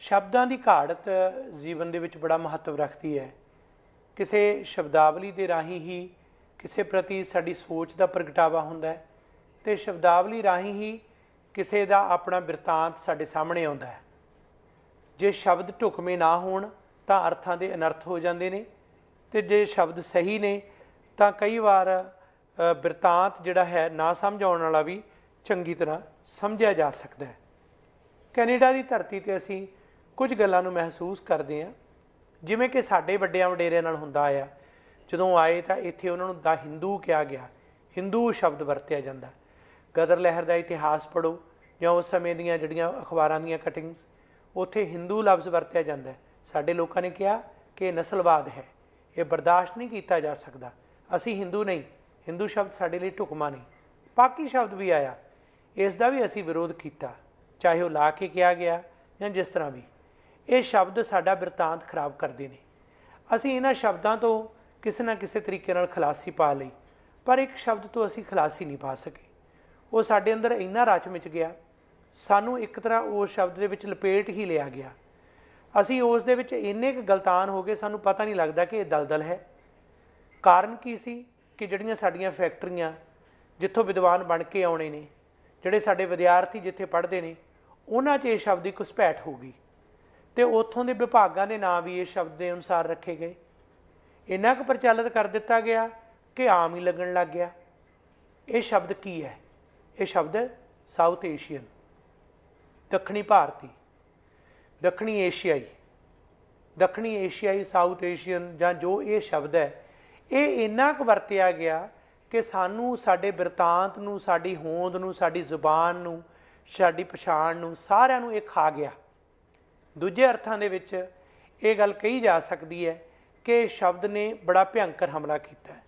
ਸ਼ਬਦਾਂ ਦੀ ਘਾੜਤ ਜੀਵਨ ਦੇ ਵਿੱਚ ਬੜਾ ਮਹੱਤਵ ਰੱਖਦੀ ਹੈ ਕਿਸੇ ਸ਼ਬਦਾਵਲੀ ਦੇ ਰਾਹੀਂ ਹੀ ਕਿਸੇ ਪ੍ਰਤੀ ਸਾਡੀ ਸੋਚ ਦਾ ਪ੍ਰਗਟਾਵਾ ਹੁੰਦਾ ਹੈ ਤੇ ਸ਼ਬਦਾਵਲੀ ਰਾਹੀਂ ਹੀ ਕਿਸੇ ਦਾ ਆਪਣਾ ਬਿਰਤਾਂਤ ਸਾਡੇ ਸਾਹਮਣੇ ਆਉਂਦਾ ਹੈ ਜੇ ਸ਼ਬਦ ਢੁਕਵੇਂ ਨਾ ਹੋਣ ਤਾਂ ਅਰਥਾਂ ਦੇ ਅਨਰਥ ਹੋ ਜਾਂਦੇ ਨੇ ਤੇ ਜੇ ਸ਼ਬਦ ਸਹੀ ਨੇ ਤਾਂ ਕਈ ਵਾਰ ਬਿਰਤਾਂਤ ਜਿਹੜਾ ਹੈ ਨਾ ਸਮਝਾਉਣ ਵਾਲਾ ਵੀ ਚੰਗੀ ਤਰ੍ਹਾਂ ਸਮਝਿਆ ਜਾ ਸਕਦਾ ਹੈ ਕੈਨੇਡਾ ਦੀ ਧਰਤੀ ਤੇ ਅਸੀਂ ਕੁਝ ਗੱਲਾਂ ਨੂੰ ਮਹਿਸੂਸ ਕਰਦੇ ਆ ਜਿਵੇਂ ਕਿ ਸਾਡੇ ਵੱਡਿਆਂ ਵਡੇਰਿਆਂ ਨਾਲ ਹੁੰਦਾ ਆ ਜਦੋਂ ਆਏ ਤਾਂ ਇੱਥੇ ਉਹਨਾਂ ਨੂੰ ਦਾ ਹਿੰਦੂ ਕਿਹਾ ਗਿਆ ਹਿੰਦੂ ਸ਼ਬਦ ਵਰਤਿਆ ਜਾਂਦਾ ਗਦਰ ਲਹਿਰ ਦਾ ਇਤਿਹਾਸ ਪੜੋ ਜਾਂ ਉਸ ਸਮੇਂ ਦੀਆਂ ਜਿਹੜੀਆਂ ਅਖਬਾਰਾਂ ਦੀਆਂ ਕਟਿੰਗਸ ਉੱਥੇ ਹਿੰਦੂ ਲਫ਼ਜ਼ ਵਰਤਿਆ ਜਾਂਦਾ ਸਾਡੇ ਲੋਕਾਂ ਨੇ ਕਿਹਾ ਕਿ ਇਹ ਨਸਲਵਾਦ ਹੈ ਇਹ ਬਰਦਾਸ਼ਤ ਨਹੀਂ ਕੀਤਾ ਜਾ ਸਕਦਾ ਅਸੀਂ ਹਿੰਦੂ ਨਹੀਂ ਹਿੰਦੂ ਸ਼ਬਦ ਸਾਡੇ ਲਈ ਢੁਕਮਾ ਨਹੀਂ ਪਾਕੀ ਸ਼ਬਦ ਵੀ ਆਇਆ ਇਸ ਦਾ ਵੀ ਅਸੀਂ ਵਿਰੋਧ ਕੀਤਾ ਚਾਹੇ ਉਹ ਲਾ ਕੇ ਕਿਹਾ ਗਿਆ ਜਾਂ ਜਿਸ ਤਰ੍ਹਾਂ ਵੀ ਇਹ ਸ਼ਬਦ ਸਾਡਾ ਬਿਰਤਾਂਤ ਖਰਾਬ ਕਰਦੇ ਨੇ ਅਸੀਂ ਇਹਨਾਂ ਸ਼ਬਦਾਂ ਤੋਂ ਕਿਸੇ ਨਾ ਕਿਸੇ ਤਰੀਕੇ ਨਾਲ ਖਲਾਸੀ ਪਾ ਲਈ ਪਰ ਇੱਕ ਸ਼ਬਦ ਤੋਂ ਅਸੀਂ ਖਲਾਸੀ ਨਹੀਂ ਪਾ ਸਕੇ ਉਹ ਸਾਡੇ ਅੰਦਰ ਇੰਨਾ ਰਚ ਮਿਚ ਗਿਆ ਸਾਨੂੰ ਇੱਕ ਤਰ੍ਹਾਂ ਉਸ ਸ਼ਬਦ ਦੇ ਵਿੱਚ ਲਪੇਟ ਹੀ ਲਿਆ ਗਿਆ ਅਸੀਂ ਉਸ ਦੇ ਵਿੱਚ ਇੰਨੇ ਕੁ ਗਲਤਾਨ ਹੋ ਗਏ ਸਾਨੂੰ ਪਤਾ ਨਹੀਂ ਲੱਗਦਾ ਕਿ ਇਹ ਦਲਦਲ ਹੈ ਕਾਰਨ ਕੀ ਸੀ ਕਿ ਜਿਹੜੀਆਂ ਸਾਡੀਆਂ ਫੈਕਟਰੀਆਂ ਜਿੱਥੋਂ ਵਿਦਵਾਨ ਬਣ ਕੇ ਆਉਣੇ ਨੇ ਜਿਹੜੇ ਸਾਡੇ ਵਿਦਿਆਰਥੀ ਜਿੱਥੇ ਪੜ੍ਹਦੇ ਨੇ ਉਹਨਾਂ 'ਚ ਇਹ ਸ਼ਬਦ ਦੀ ਕੁਸਪੈਟ ਹੋ ਗਈ ਤੇ ਉਥੋਂ ਦੇ ਵਿਭਾਗਾਂ ਦੇ ਨਾਂ ਵੀ ਇਹ ਸ਼ਬਦ ਦੇ ਅਨੁਸਾਰ ਰੱਖੇ ਗਏ ਇੰਨਾ ਕੁ ਪ੍ਰਚਲਿਤ ਕਰ ਦਿੱਤਾ ਗਿਆ ਕਿ ਆਮ ਹੀ ਲੱਗਣ ਲੱਗ ਗਿਆ ਇਹ ਸ਼ਬਦ ਕੀ ਹੈ ਇਹ ਸ਼ਬਦ ਸਾਊਥ ਏਸ਼ੀਅਨ ਦੱਖਣੀ ਭਾਰਤੀ ਦੱਖਣੀ ਏਸ਼ੀਆਈ ਦੱਖਣੀ ਏਸ਼ੀਆਈ ਸਾਊਥ ਏਸ਼ੀਅਨ ਜਾਂ ਜੋ ਇਹ ਸ਼ਬਦ ਹੈ ਇਹ ਇੰਨਾ ਕੁ ਵਰਤਿਆ ਗਿਆ ਕਿ ਸਾਨੂੰ ਸਾਡੇ ਬਿਰਤਾਂਤ ਨੂੰ ਸਾਡੀ ਹੋਂਦ ਨੂੰ ਸਾਡੀ ਜ਼ੁਬਾਨ ਨੂੰ ਸਾਡੀ ਪਛਾਣ ਨੂੰ ਸਾਰਿਆਂ ਨੂੰ ਇਹ ਖਾ ਗਿਆ ਦੂਜੇ ਅਰਥਾਂ ਦੇ ਵਿੱਚ ਇਹ ਗੱਲ ਕਹੀ ਜਾ ਸਕਦੀ ਹੈ ਕਿ ਸ਼ਬਦ ਨੇ ਬੜਾ ਭਿਆੰਕਰ ਹਮਲਾ ਕੀਤਾ ਹੈ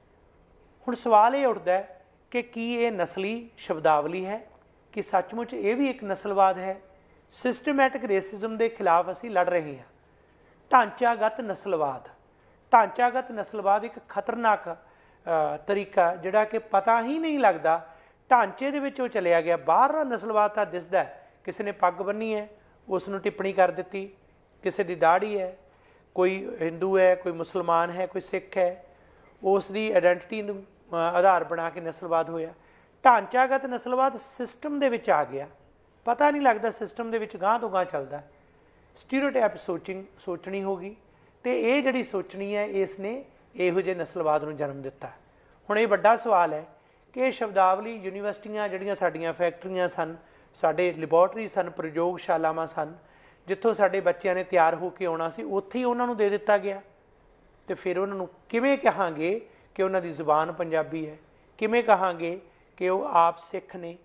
ਹੁਣ ਸਵਾਲ ਇਹ ਉੱਠਦਾ ਹੈ ਕਿ ਕੀ ਇਹ ਨਸਲੀ ਸ਼ਬਦਾਵਲੀ ਹੈ ਕਿ ਸੱਚਮੁੱਚ ਇਹ ਵੀ ਇੱਕ ਨਸਲਵਾਦ ਹੈ ਸਿਸਟਮੈਟਿਕ ਰੇਸਿਜ਼ਮ ਦੇ ਖਿਲਾਫ ਅਸੀਂ ਲੜ ਰਹੇ ਹਾਂ ਢਾਂਚਾਗਤ ਨਸਲਵਾਦ ਢਾਂਚਾਗਤ ਨਸਲਵਾਦ ਇੱਕ ਖਤਰਨਾਕ ਤਰੀਕਾ ਜਿਹੜਾ ਕਿ ਪਤਾ ਹੀ ਨਹੀਂ ਲੱਗਦਾ ਢਾਂਚੇ ਦੇ ਵਿੱਚ ਉਹ ਚਲਿਆ ਗਿਆ ਬਾਹਰਲਾ ਨਸਲਵਾਦ ਤਾਂ ਦਿਸਦਾ ਕਿਸੇ ਨੇ ਪੱਗ ਬੰਨੀ ਹੈ ਉਸ ਨੂੰ ਟਿੱਪਣੀ ਕਰ ਦਿੱਤੀ ਕਿਸੇ ਦੀ ਦਾੜੀ ਹੈ ਕੋਈ Hindu ਹੈ ਕੋਈ ਮੁਸਲਮਾਨ ਹੈ ਕੋਈ ਸਿੱਖ ਹੈ ਉਸ ਦੀ ਆਇਡੈਂਟੀਟੀ ਨੂੰ ਆਧਾਰ ਬਣਾ ਕੇ ਨਸਲਵਾਦ ਹੋਇਆ ਢਾਂਚਾਗਤ ਨਸਲਵਾਦ ਸਿਸਟਮ ਦੇ ਵਿੱਚ ਆ ਗਿਆ ਪਤਾ ਨਹੀਂ ਲੱਗਦਾ ਸਿਸਟਮ ਦੇ ਵਿੱਚ ਗਾਂ ਤੋਂ ਗਾਂ ਚੱਲਦਾ ਸਟੀਰੀਓਟਾਈਪ ਸੋਚਿੰਗ ਸੋਚਣੀ ਹੋਗੀ ਤੇ ਇਹ ਜਿਹੜੀ ਸੋਚਣੀ ਹੈ ਇਸ ਨੇ ਇਹੋ ਜਿਹੇ ਨਸਲਵਾਦ ਨੂੰ ਜਨਮ ਦਿੱਤਾ ਹੁਣ ਇਹ ਵੱਡਾ ਸਵਾਲ ਹੈ ਕਿ ਇਹ ਸ਼ਬਦਾਵਲੀ ਯੂਨੀਵਰਸਿਟੀਆਂ ਜਿਹੜੀਆਂ ਸਾਡੀਆਂ ਫੈਕਟਰੀਆਂ ਸਨ ਸਾਡੇ ਲੈਬੋਰਟਰੀ ਸਨ ਪ੍ਰਯੋਗਸ਼ਾਲਾਵਾਂ ਸਨ ਜਿੱਥੋਂ ਸਾਡੇ ਬੱਚਿਆਂ ਨੇ ਤਿਆਰ ਹੋ ਕੇ ਆਉਣਾ ਸੀ ਉੱਥੇ ਹੀ ਉਹਨਾਂ ਨੂੰ ਦੇ ਦਿੱਤਾ ਗਿਆ ਤੇ ਫਿਰ ਉਹਨਾਂ ਨੂੰ ਕਿਵੇਂ ਕਹਾਂਗੇ ਕਿ ਉਹਨਾਂ ਦੀ ਜ਼ੁਬਾਨ ਪੰਜਾਬੀ ਹੈ ਕਿਵੇਂ ਕਹਾਂਗੇ ਕਿ ਉਹ ਆਪ ਸਿੱਖ ਨੇ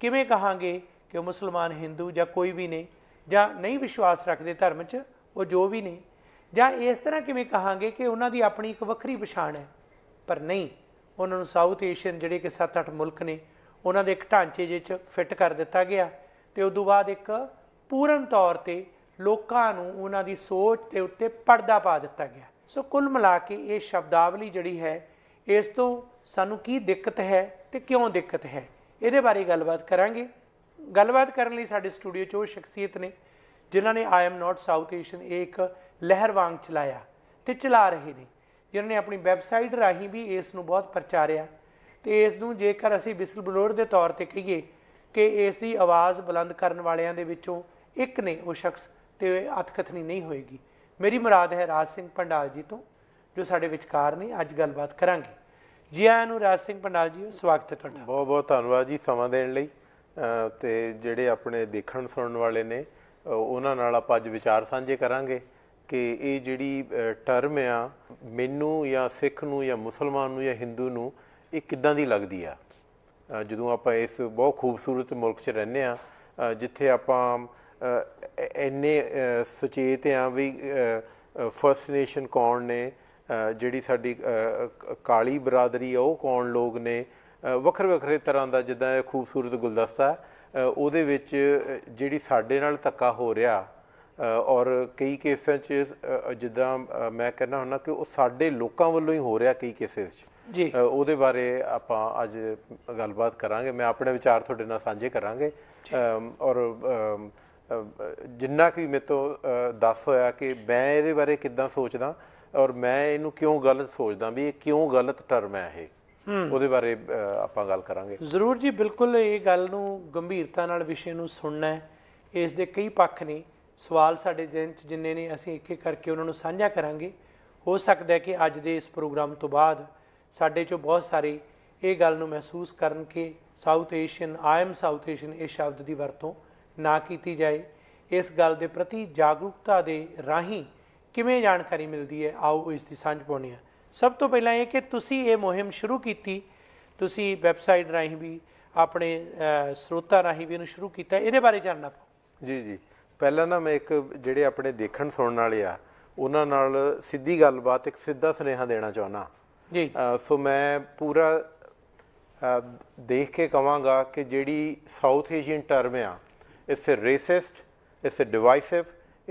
ਕਿਵੇਂ ਕਹਾਂਗੇ ਕਿ ਉਹ ਮੁਸਲਮਾਨ ਹਿੰਦੂ ਜਾਂ ਕੋਈ ਵੀ ਨੇ ਜਾਂ ਨਹੀਂ ਵਿਸ਼ਵਾਸ ਰੱਖਦੇ ਧਰਮ 'ਚ ਉਹ ਜੋ ਵੀ ਨੇ ਜਾਂ ਇਸ ਤਰ੍ਹਾਂ ਕਿਵੇਂ ਕਹਾਂਗੇ ਕਿ ਉਹਨਾਂ ਦੀ ਆਪਣੀ ਇੱਕ ਵੱਖਰੀ ਪਛਾਣ ਹੈ ਪਰ ਨਹੀਂ ਉਹਨਾਂ ਨੂੰ ਸਾਊਥ ਏਸ਼ੀਅਨ ਜਿਹੜੇ ਕਿ 7-8 ਮੁਲਕ ਨੇ ਉਹਨਾਂ ਦੇ ਇੱਕ ਢਾਂਚੇ ਵਿੱਚ ਫਿੱਟ ਕਰ ਦਿੱਤਾ ਗਿਆ ਤੇ ਉਸ ਤੋਂ ਬਾਅਦ ਇੱਕ ਪੂਰਨ ਤੌਰ ਤੇ ਲੋਕਾਂ ਨੂੰ ਉਹਨਾਂ ਦੀ ਸੋਚ ਤੇ ਉੱਤੇ ਪਰਦਾ ਪਾ ਦਿੱਤਾ ਗਿਆ ਸੋ ਕੁੱਲ ਮਿਲਾ ਕੇ ਇਹ ਸ਼ਬਦਾਵਲੀ ਜਿਹੜੀ ਹੈ ਇਸ ਤੋਂ ਸਾਨੂੰ ਕੀ ਦਿੱਕਤ ਹੈ ਤੇ ਕਿਉਂ ਦਿੱਕਤ ਹੈ ਇਹਦੇ ਬਾਰੇ ਗੱਲਬਾਤ ਕਰਾਂਗੇ ਗੱਲਬਾਤ ਕਰਨ ਲਈ ਸਾਡੇ ਸਟੂਡੀਓ 'ਚ ਉਹ ਸ਼ਖਸੀਅਤ ਨੇ ਜਿਨ੍ਹਾਂ ਨੇ I am not south Asian ਇੱਕ ਲਹਿਰ ਵਾਂਗ ਚਲਾਇਆ ਤੇ ਚਲਾ ਰਹੇ ਨੇ ਜਿਨ੍ਹਾਂ ਨੇ ਆਪਣੀ ਵੈਬਸਾਈਟ ਰਾਹੀਂ ਵੀ ਇਸ ਨੂੰ ਬਹੁਤ ਪ੍ਰਚਾਰਿਆ ਤੇ ਇਸ ਨੂੰ ਜੇਕਰ ਅਸੀਂ ਵਿਸਲ ਬਲੋਅਰ ਦੇ ਤੌਰ ਤੇ ਕਹੀਏ ਕਿ ਇਸ ਦੀ ਆਵਾਜ਼ ਬੁਲੰਦ ਕਰਨ ਵਾਲਿਆਂ ਦੇ ਵਿੱਚੋਂ ਇੱਕ ਨੇ ਉਹ ਸ਼ਖਸ ਤੇ ਅਤਕਥਨੀ ਨਹੀਂ ਹੋਏਗੀ ਮੇਰੀ ਮੁਰਾਦ ਹੈ ਰਾਜ ਸਿੰਘ ਪੰਡਾਲ ਜੀ ਤੋਂ ਜੋ ਸਾਡੇ ਵਿਚਕਾਰ ਨੇ ਅੱਜ ਗੱਲਬਾਤ ਕਰਾਂਗੇ ਜੀ ਆਇਆਂ ਨੂੰ ਰਾਜ ਸਿੰਘ ਪੰਡਾਲ ਜੀ ਸਵਾਗਤ ਹੈ ਤੁਹਾਡਾ ਬਹੁਤ ਬਹੁਤ ਧੰਨਵਾਦ ਜੀ ਸਮਾਂ ਦੇਣ ਲਈ ਤੇ ਜਿਹੜੇ ਆਪਣੇ ਦੇਖਣ ਸੁਣਨ ਵਾਲੇ ਨੇ ਉਹਨਾਂ ਨਾਲ ਆਪਾਂ ਅੱਜ ਵਿਚਾਰ ਸਾਂਝੇ ਕਰਾਂਗੇ ਕਿ ਇਹ ਜਿਹੜੀ ਟਰਮ ਆ ਮੈਨੂੰ ਜਾਂ ਸਿੱਖ ਨੂੰ ਜਾਂ ਮੁਸਲਮਾਨ ਨੂੰ ਜਾਂ ਹਿੰਦੂ ਨੂੰ ਇਹ ਕਿੱਦਾਂ ਦੀ ਲੱਗਦੀ ਆ ਜਦੋਂ ਆਪਾਂ ਇਸ ਬਹੁਤ ਖੂਬਸੂਰਤ ਮੁਲਕ 'ਚ ਰਹਿੰਦੇ ਆ ਜਿੱਥੇ ਆਪਾਂ ਇੰਨੇ ਸੁਚੇਤ ਆ ਵੀ ਫਰਸਟ ਨੇਸ਼ਨ ਕੌਣ ਨੇ ਜਿਹੜੀ ਸਾਡੀ ਕਾਲੀ ਬਰਾਦਰੀ ਆ ਉਹ ਕੌਣ ਲੋਕ ਨੇ ਵੱਖਰੇ ਵੱਖਰੇ ਤਰ੍ਹਾਂ ਦਾ ਜਿੱਦਾਂ ਇਹ ਖੂਬਸੂਰਤ ਗੁਲਦਸਤਾ ਉਹਦੇ ਵਿੱਚ ਜਿਹੜੀ ਸਾਡੇ ਨਾਲ ਧੱਕਾ ਹੋ ਰਿਹਾ ਔਰ ਕਈ ਕੇਸਾਂ 'ਚ ਜਿੱਦਾਂ ਮੈਂ ਕਹਿਣਾ ਹੁੰਦਾ ਕਿ ਉਹ ਸਾਡੇ ਲੋਕਾਂ ਵੱਲੋਂ ਹੀ ਹੋ ਰਿਹਾ ਕਈ ਕੇਸਾਂ 'ਚ ਜੀ ਉਹਦੇ ਬਾਰੇ ਆਪਾਂ ਅੱਜ ਗੱਲਬਾਤ ਕਰਾਂਗੇ ਮੈਂ ਆਪਣੇ ਵਿਚਾਰ ਤੁਹਾਡੇ ਨਾਲ ਸਾਂਝੇ ਕਰਾਂਗੇ ਔਰ ਜਿੰਨਾ ਕਿ ਮੇਰੇ ਤੋਂ ਦੱਸ ਹੋਇਆ ਕਿ ਮੈਂ ਇਹਦੇ ਬਾਰੇ ਕਿੱਦਾਂ ਸੋਚਦਾ ਔਰ ਮੈਂ ਇਹਨੂੰ ਕਿਉਂ ਗਲਤ ਸੋਚਦਾ ਵੀ ਇਹ ਕਿਉਂ ਗਲਤ ਟਰਮ ਹੈ ਇਹ ਉਹਦੇ ਬਾਰੇ ਆਪਾਂ ਗੱਲ ਕਰਾਂਗੇ ਜ਼ਰੂਰ ਜੀ ਬਿਲਕੁਲ ਇਹ ਗੱਲ ਨੂੰ ਗੰਭੀਰਤਾ ਨਾਲ ਵਿਸ਼ੇ ਨੂੰ ਸੁਣਨਾ ਹੈ ਇਸ ਦੇ ਕਈ ਪੱਖ ਨੇ ਸਵਾਲ ਸਾਡੇ ਜ਼ਿਹਨ 'ਚ ਜਿੰਨੇ ਨੇ ਅਸੀਂ ਇੱਕ ਇੱਕ ਕਰਕੇ ਉਹਨਾਂ ਨੂੰ ਸਾਂਝਾ ਕਰਾਂਗੇ ਹੋ ਸਕਦਾ ਹੈ ਕਿ ਅੱਜ ਦੇ ਇਸ ਪ੍ਰੋਗਰਾਮ ਤੋਂ ਬਾਅਦ ਸਾਡੇ ਚੋਂ ਬਹੁਤ ਸਾਰੇ ਇਹ ਗੱਲ ਨੂੰ ਮਹਿਸੂਸ ਕਰਨ ਕਿ south Asian I am south Asian ਇਹ ਸ਼ਬਦ ਦੀ ਵਰਤੋਂ ਨਾ ਕੀਤੀ ਜਾਏ ਇਸ ਗੱਲ ਦੇ ਪ੍ਰਤੀ ਜਾਗਰੂਕਤਾ ਦੇ ਰਾਹੀਂ ਕਿਵੇਂ ਜਾਣਕਾਰੀ ਮਿਲਦੀ ਹੈ ਆਓ ਇਸ ਦੀ ਸਾਂਝ ਪਾਉਣੀ ਹੈ ਸਭ ਤੋਂ ਪਹਿਲਾਂ ਇਹ ਕਿ ਤੁਸੀਂ ਇਹ ਮੁਹਿੰਮ ਸ਼ੁਰੂ ਕੀਤੀ ਤੁਸੀਂ ਵੈਬਸਾਈਟ ਰਾਹੀਂ ਵੀ ਆਪਣੇ ਸਰੋਤਾਂ ਰਾਹੀਂ ਵੀ ਇਹਨੂੰ ਸ਼ੁਰੂ ਕੀਤਾ ਇਹਦੇ ਬਾਰੇ ਜਾਣਨਾ ਜੀ ਜੀ ਪਹਿਲਾਂ ਨਾ ਮੈਂ ਇੱਕ ਜਿਹੜੇ ਆਪਣੇ ਦੇਖਣ ਸੁਣਨ ਵਾਲੇ ਆ ਉਹਨਾਂ ਨਾਲ ਸਿੱਧੀ ਗੱਲਬਾਤ ਇੱਕ ਸਿੱਧਾ ਸੁਨੇਹਾ ਦੇਣਾ ਚਾਹੁੰਦਾ ਜੀ ਸੋ ਮੈਂ ਪੂਰਾ ਦੇਖ ਕੇ ਕਵਾਂਗਾ ਕਿ ਜਿਹੜੀ ਸਾਊਥ ਏਸ਼ੀਅਨ ਟਰਮ ਆ it's a racist it's a divisive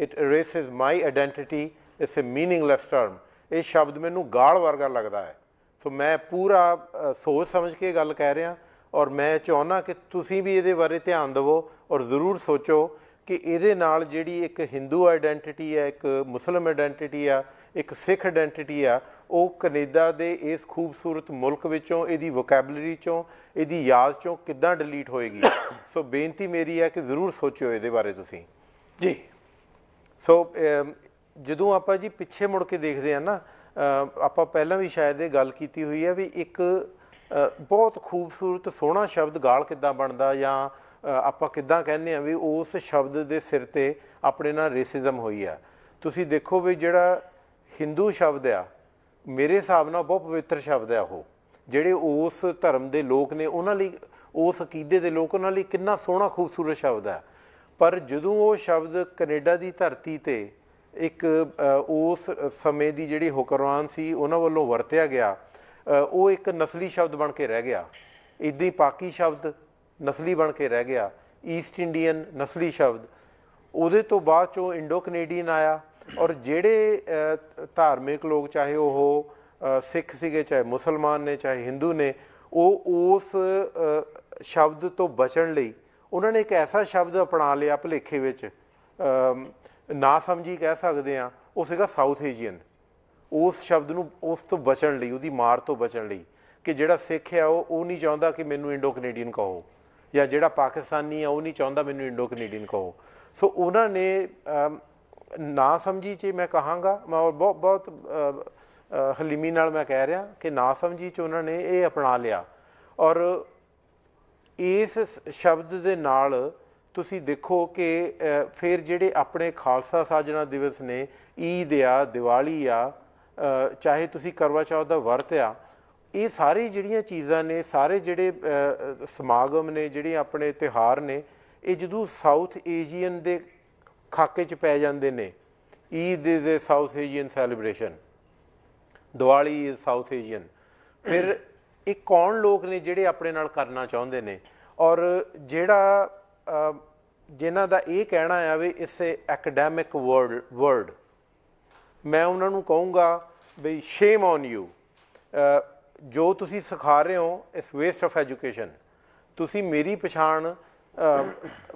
it erases my identity it's a meaningless term ਇਹ ਸ਼ਬਦ ਮੈਨੂੰ ਗਾਲ ਵਰਗਾ ਲੱਗਦਾ ਹੈ ਸੋ ਮੈਂ ਪੂਰਾ ਸੋਚ ਸਮਝ ਕੇ ਗੱਲ ਕਹਿ ਰਿਹਾ ਔਰ ਮੈਂ ਚਾਹੁੰਦਾ ਕਿ ਤੁਸੀਂ ਵੀ ਇਹਦੇ ਬਾਰੇ ਧਿਆਨ ਦਿਵੋ ਔਰ ਜ਼ਰੂਰ ਸੋਚੋ ਕਿ ਇਹਦੇ ਨਾਲ ਜਿਹੜੀ ਇੱਕ ਹਿੰਦੂ ਆਇਡੈਂਟੀਟੀ ਹੈ ਇੱਕ ਮੁਸਲਮ ਆਇਡੈਂਟੀਟੀ ਆ ਇੱਕ ਸਿੱਖ ਆਇਡੈਂਟੀਟੀ ਆ ਉਹ ਕੈਨੇਡਾ ਦੇ ਇਸ ਖੂਬਸੂਰਤ ਮੁਲਕ ਵਿੱਚੋਂ ਇਹਦੀ ਵੋਕੈਬਲਰੀ ਚੋਂ ਇਹਦੀ ਯਾਦ ਚੋਂ ਕਿੱਦਾਂ ਡਿਲੀਟ ਹੋਏਗੀ ਸੋ ਬੇਨਤੀ ਮੇਰੀ ਹੈ ਕਿ ਜ਼ਰੂਰ ਸੋਚਿਓ ਇਹਦੇ ਬਾਰੇ ਤੁਸੀਂ ਜੀ ਸੋ ਜਦੋਂ ਆਪਾਂ ਜੀ ਪਿੱਛੇ ਮੁੜ ਕੇ ਦੇਖਦੇ ਆ ਨਾ ਆਪਾਂ ਪਹਿਲਾਂ ਵੀ ਸ਼ਾਇਦ ਇਹ ਗੱਲ ਕੀਤੀ ਹੋਈ ਹੈ ਵੀ ਇੱਕ ਬਹੁਤ ਖੂਬਸੂਰਤ ਸੋਹਣਾ ਸ਼ਬਦ ਗਾਲ ਕਿੱਦਾਂ ਬਣਦਾ ਜਾਂ ਆਪਾਂ ਕਿੱਦਾਂ ਕਹਿੰਦੇ ਆ ਵੀ ਉਸ ਸ਼ਬਦ ਦੇ ਸਿਰ ਤੇ ਆਪਣੇ ਨਾਲ ਰੇਸਿਜ਼ਮ ਹੋਈ ਆ ਤੁਸੀਂ ਦੇਖੋ ਵੀ ਜਿਹੜਾ ਹਿੰਦੂ ਸ਼ਬਦ ਆ ਮੇਰੇ ਹਿਸਾਬ ਨਾਲ ਬਹੁਤ ਪਵਿੱਤਰ ਸ਼ਬਦ ਆ ਉਹ ਜਿਹੜੇ ਉਸ ਧਰਮ ਦੇ ਲੋਕ ਨੇ ਉਹਨਾਂ ਲਈ ਉਸ ਅਕੀਦੇ ਦੇ ਲੋਕ ਉਹਨਾਂ ਲਈ ਕਿੰਨਾ ਸੋਹਣਾ ਖੂਬਸੂਰਤ ਸ਼ਬਦ ਆ ਪਰ ਜਦੋਂ ਉਹ ਸ਼ਬਦ ਕੈਨੇਡਾ ਦੀ ਧਰਤੀ ਤੇ ਇੱਕ ਉਸ ਸਮੇਂ ਦੀ ਜਿਹੜੀ ਹੁਕਮਰਾਨ ਸੀ ਉਹਨਾਂ ਵੱਲੋਂ ਵਰਤਿਆ ਗਿਆ ਉਹ ਇੱਕ ਨਸਲੀ ਸ਼ਬਦ ਬਣ ਕੇ ਰਹਿ ਗਿਆ ਇਦਾਂ ਹੀ ਪਾਕੀ ਸ਼ਬਦ ਨਸਲੀ ਬਣ ਕੇ ਰਹਿ ਗਿਆ ਈਸਟ ਇੰਡੀਅਨ ਨਸਲੀ ਸ਼ਬਦ ਉਹਦੇ ਤੋਂ ਬਾਅਦ ਚੋਂ ਇੰਡੋ ਕੈਨੇਡੀਅਨ ਆਇਆ ਔਰ ਜਿਹੜੇ ਧਾਰਮਿਕ ਲੋਕ ਚਾਹੇ ਉਹ ਸਿੱਖ ਸੀਗੇ ਚਾਹੇ ਮੁਸਲਮਾਨ ਨੇ ਚਾਹੇ ਹਿੰਦੂ ਨੇ ਉਹ ਉਸ ਸ਼ਬਦ ਤੋਂ ਬਚਣ ਲਈ ਉਹਨਾਂ ਨੇ ਇੱਕ ਐਸਾ ਸ਼ਬਦ ਅਪਣਾ ਲਿਆ ਭਲੇਖੇ ਵਿੱਚ ਨਾ ਸਮਝੀ ਕਹਿ ਸਕਦੇ ਆ ਉਹ ਸੀਗਾ ਸਾਊਥ ਏਸ਼ੀਅਨ ਉਸ ਸ਼ਬਦ ਨੂੰ ਉਸ ਤੋਂ ਬਚਣ ਲਈ ਉਹਦੀ ਮਾਰ ਤੋਂ ਬਚਣ ਲਈ ਕਿ ਜਿਹੜਾ ਸਿੱਖ ਆ ਉਹ ਉਹ ਨਹੀਂ ਚਾਹੁੰਦਾ ਕਿ ਮੈਨੂੰ ਇੰਡੋ ਕੈਨੇਡੀਅਨ ਕਹੋ ਜਾਂ ਜਿਹੜਾ ਪਾਕਿਸਤਾਨੀ ਆ ਉਹ ਨਹੀਂ ਚਾਹੁੰਦਾ ਮੈਨੂੰ ਇੰਡੋ ਕੈਨੇਡੀਅਨ ਕਹੋ ਸੋ ਉਹਨਾਂ ਨੇ ਨਾ ਸਮਝੀ ਚ ਮੈਂ ਕਹਾਂਗਾ ਮੈਂ ਬਹੁਤ ਬਹੁਤ ਹਲੀਮੀ ਨਾਲ ਮੈਂ ਕਹਿ ਰਿਹਾ ਕਿ ਨਾ ਸਮਝੀ ਚ ਉਹਨਾਂ ਨੇ ਇਹ ਅਪਣਾ ਲਿਆ ਔਰ ਇਸ ਸ਼ਬਦ ਦੇ ਨਾਲ ਤੁਸੀਂ ਦੇਖੋ ਕਿ ਫਿਰ ਜਿਹੜੇ ਆਪਣੇ ਖਾਲਸਾ ਸਾਜਣਾ ਦਿਵਸ ਨੇ ਈਦ ਆ ਦੀਵਾਲੀ ਆ ਚਾਹੇ ਤੁਸੀਂ ਕਰਵਾ ਚੌਥ ਦਾ ਵਰਤ ਆ ਇਹ ਸਾਰੀ ਜਿਹੜੀਆਂ ਚੀਜ਼ਾਂ ਨੇ ਸਾਰੇ ਜਿਹੜੇ ਸਮਾਗਮ ਨੇ ਜਿਹੜੇ ਆਪਣੇ ਤਿਹਾਰ ਨੇ ਇਹ ਜਦੋਂ ਸਾਊਥ ਏਸ਼ੀਅਨ ਦੇ ਖਾਕੇ 'ਚ ਪੈ ਜਾਂਦੇ ਨੇ Eid is a south Asian celebration Diwali is south Asian ਫਿਰ ਇਹ ਕੌਣ ਲੋਕ ਨੇ ਜਿਹੜੇ ਆਪਣੇ ਨਾਲ ਕਰਨਾ ਚਾਹੁੰਦੇ ਨੇ ਔਰ ਜਿਹੜਾ ਜਿਨ੍ਹਾਂ ਦਾ ਇਹ ਕਹਿਣਾ ਆ ਵੀ ਇਸੇ ਐਕਡੈਮਿਕ ਵਰਲਡ ਵਰਲਡ ਮੈਂ ਉਹਨਾਂ ਨੂੰ ਕਹੂੰਗਾ ਬਈ ਸ਼ੇਮ ਔਨ ਯੂ ਜੋ ਤੁਸੀਂ ਸਿਖਾ ਰਹੇ ਹੋ ਇਸ ਵੇਸਟ ਆਫ ਐਜੂਕੇਸ਼ਨ ਤੁਸੀਂ ਮੇਰੀ ਪਛਾਣ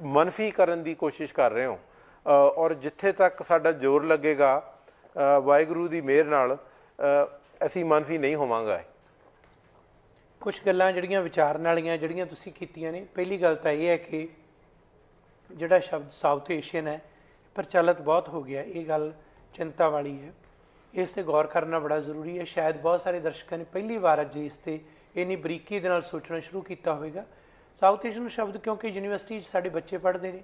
ਮਨਫੀ ਕਰਨ ਦੀ ਕੋਸ਼ਿਸ਼ ਕਰ ਰਹੇ ਹੋ ਔਰ ਜਿੱਥੇ ਤੱਕ ਸਾਡਾ ਜ਼ੋਰ ਲੱਗੇਗਾ ਵਾਹਿਗੁਰੂ ਦੀ ਮਿਹਰ ਨਾਲ ਅਸੀਂ ਮਨਫੀ ਨਹੀਂ ਹੋਵਾਂਗਾ ਕੁਝ ਗੱਲਾਂ ਜਿਹੜੀਆਂ ਵਿਚਾਰਨ ਵਾਲੀਆਂ ਜਿਹੜੀਆਂ ਤੁਸੀਂ ਕੀਤੀਆਂ ਨੇ ਪਹਿਲੀ ਗੱਲ ਤਾਂ ਇਹ ਹੈ ਕਿ ਜਿਹੜਾ ਸ਼ਬਦ ਸਾਊਥ ਏਸ਼ੀਅਨ ਹੈ ਪ੍ਰਚਲਿਤ ਬਹੁਤ ਹੋ ਗਿਆ ਇਹ ਗੱਲ ਚਿੰਤਾ ਵਾਲੀ ਹੈ ਇਸ ਤੇ ਗੌਰ ਕਰਨਾ ਬੜਾ ਜ਼ਰੂਰੀ ਹੈ ਸ਼ਾਇਦ ਬਹੁਤ ਸਾਰੇ ਦਰਸ਼ਕਾਂ ਨੇ ਪਹਿਲੀ ਵਾਰ ਅੱਜ ਇਸ ਤੇ ਇਨੀ ਬਰੀਕੀ ਦੇ ਨਾਲ ਸੋਚਣਾ ਸ਼ੁਰੂ ਕੀਤਾ ਹੋਵੇਗਾ ਸਾਊਥ ਏਸ਼ੀਅਨ ਸ਼ਬਦ ਕਿਉਂਕਿ ਯੂਨੀਵਰਸਿਟੀ 'ਚ ਸਾਡੇ ਬੱਚੇ ਪੜ੍ਹਦੇ ਨੇ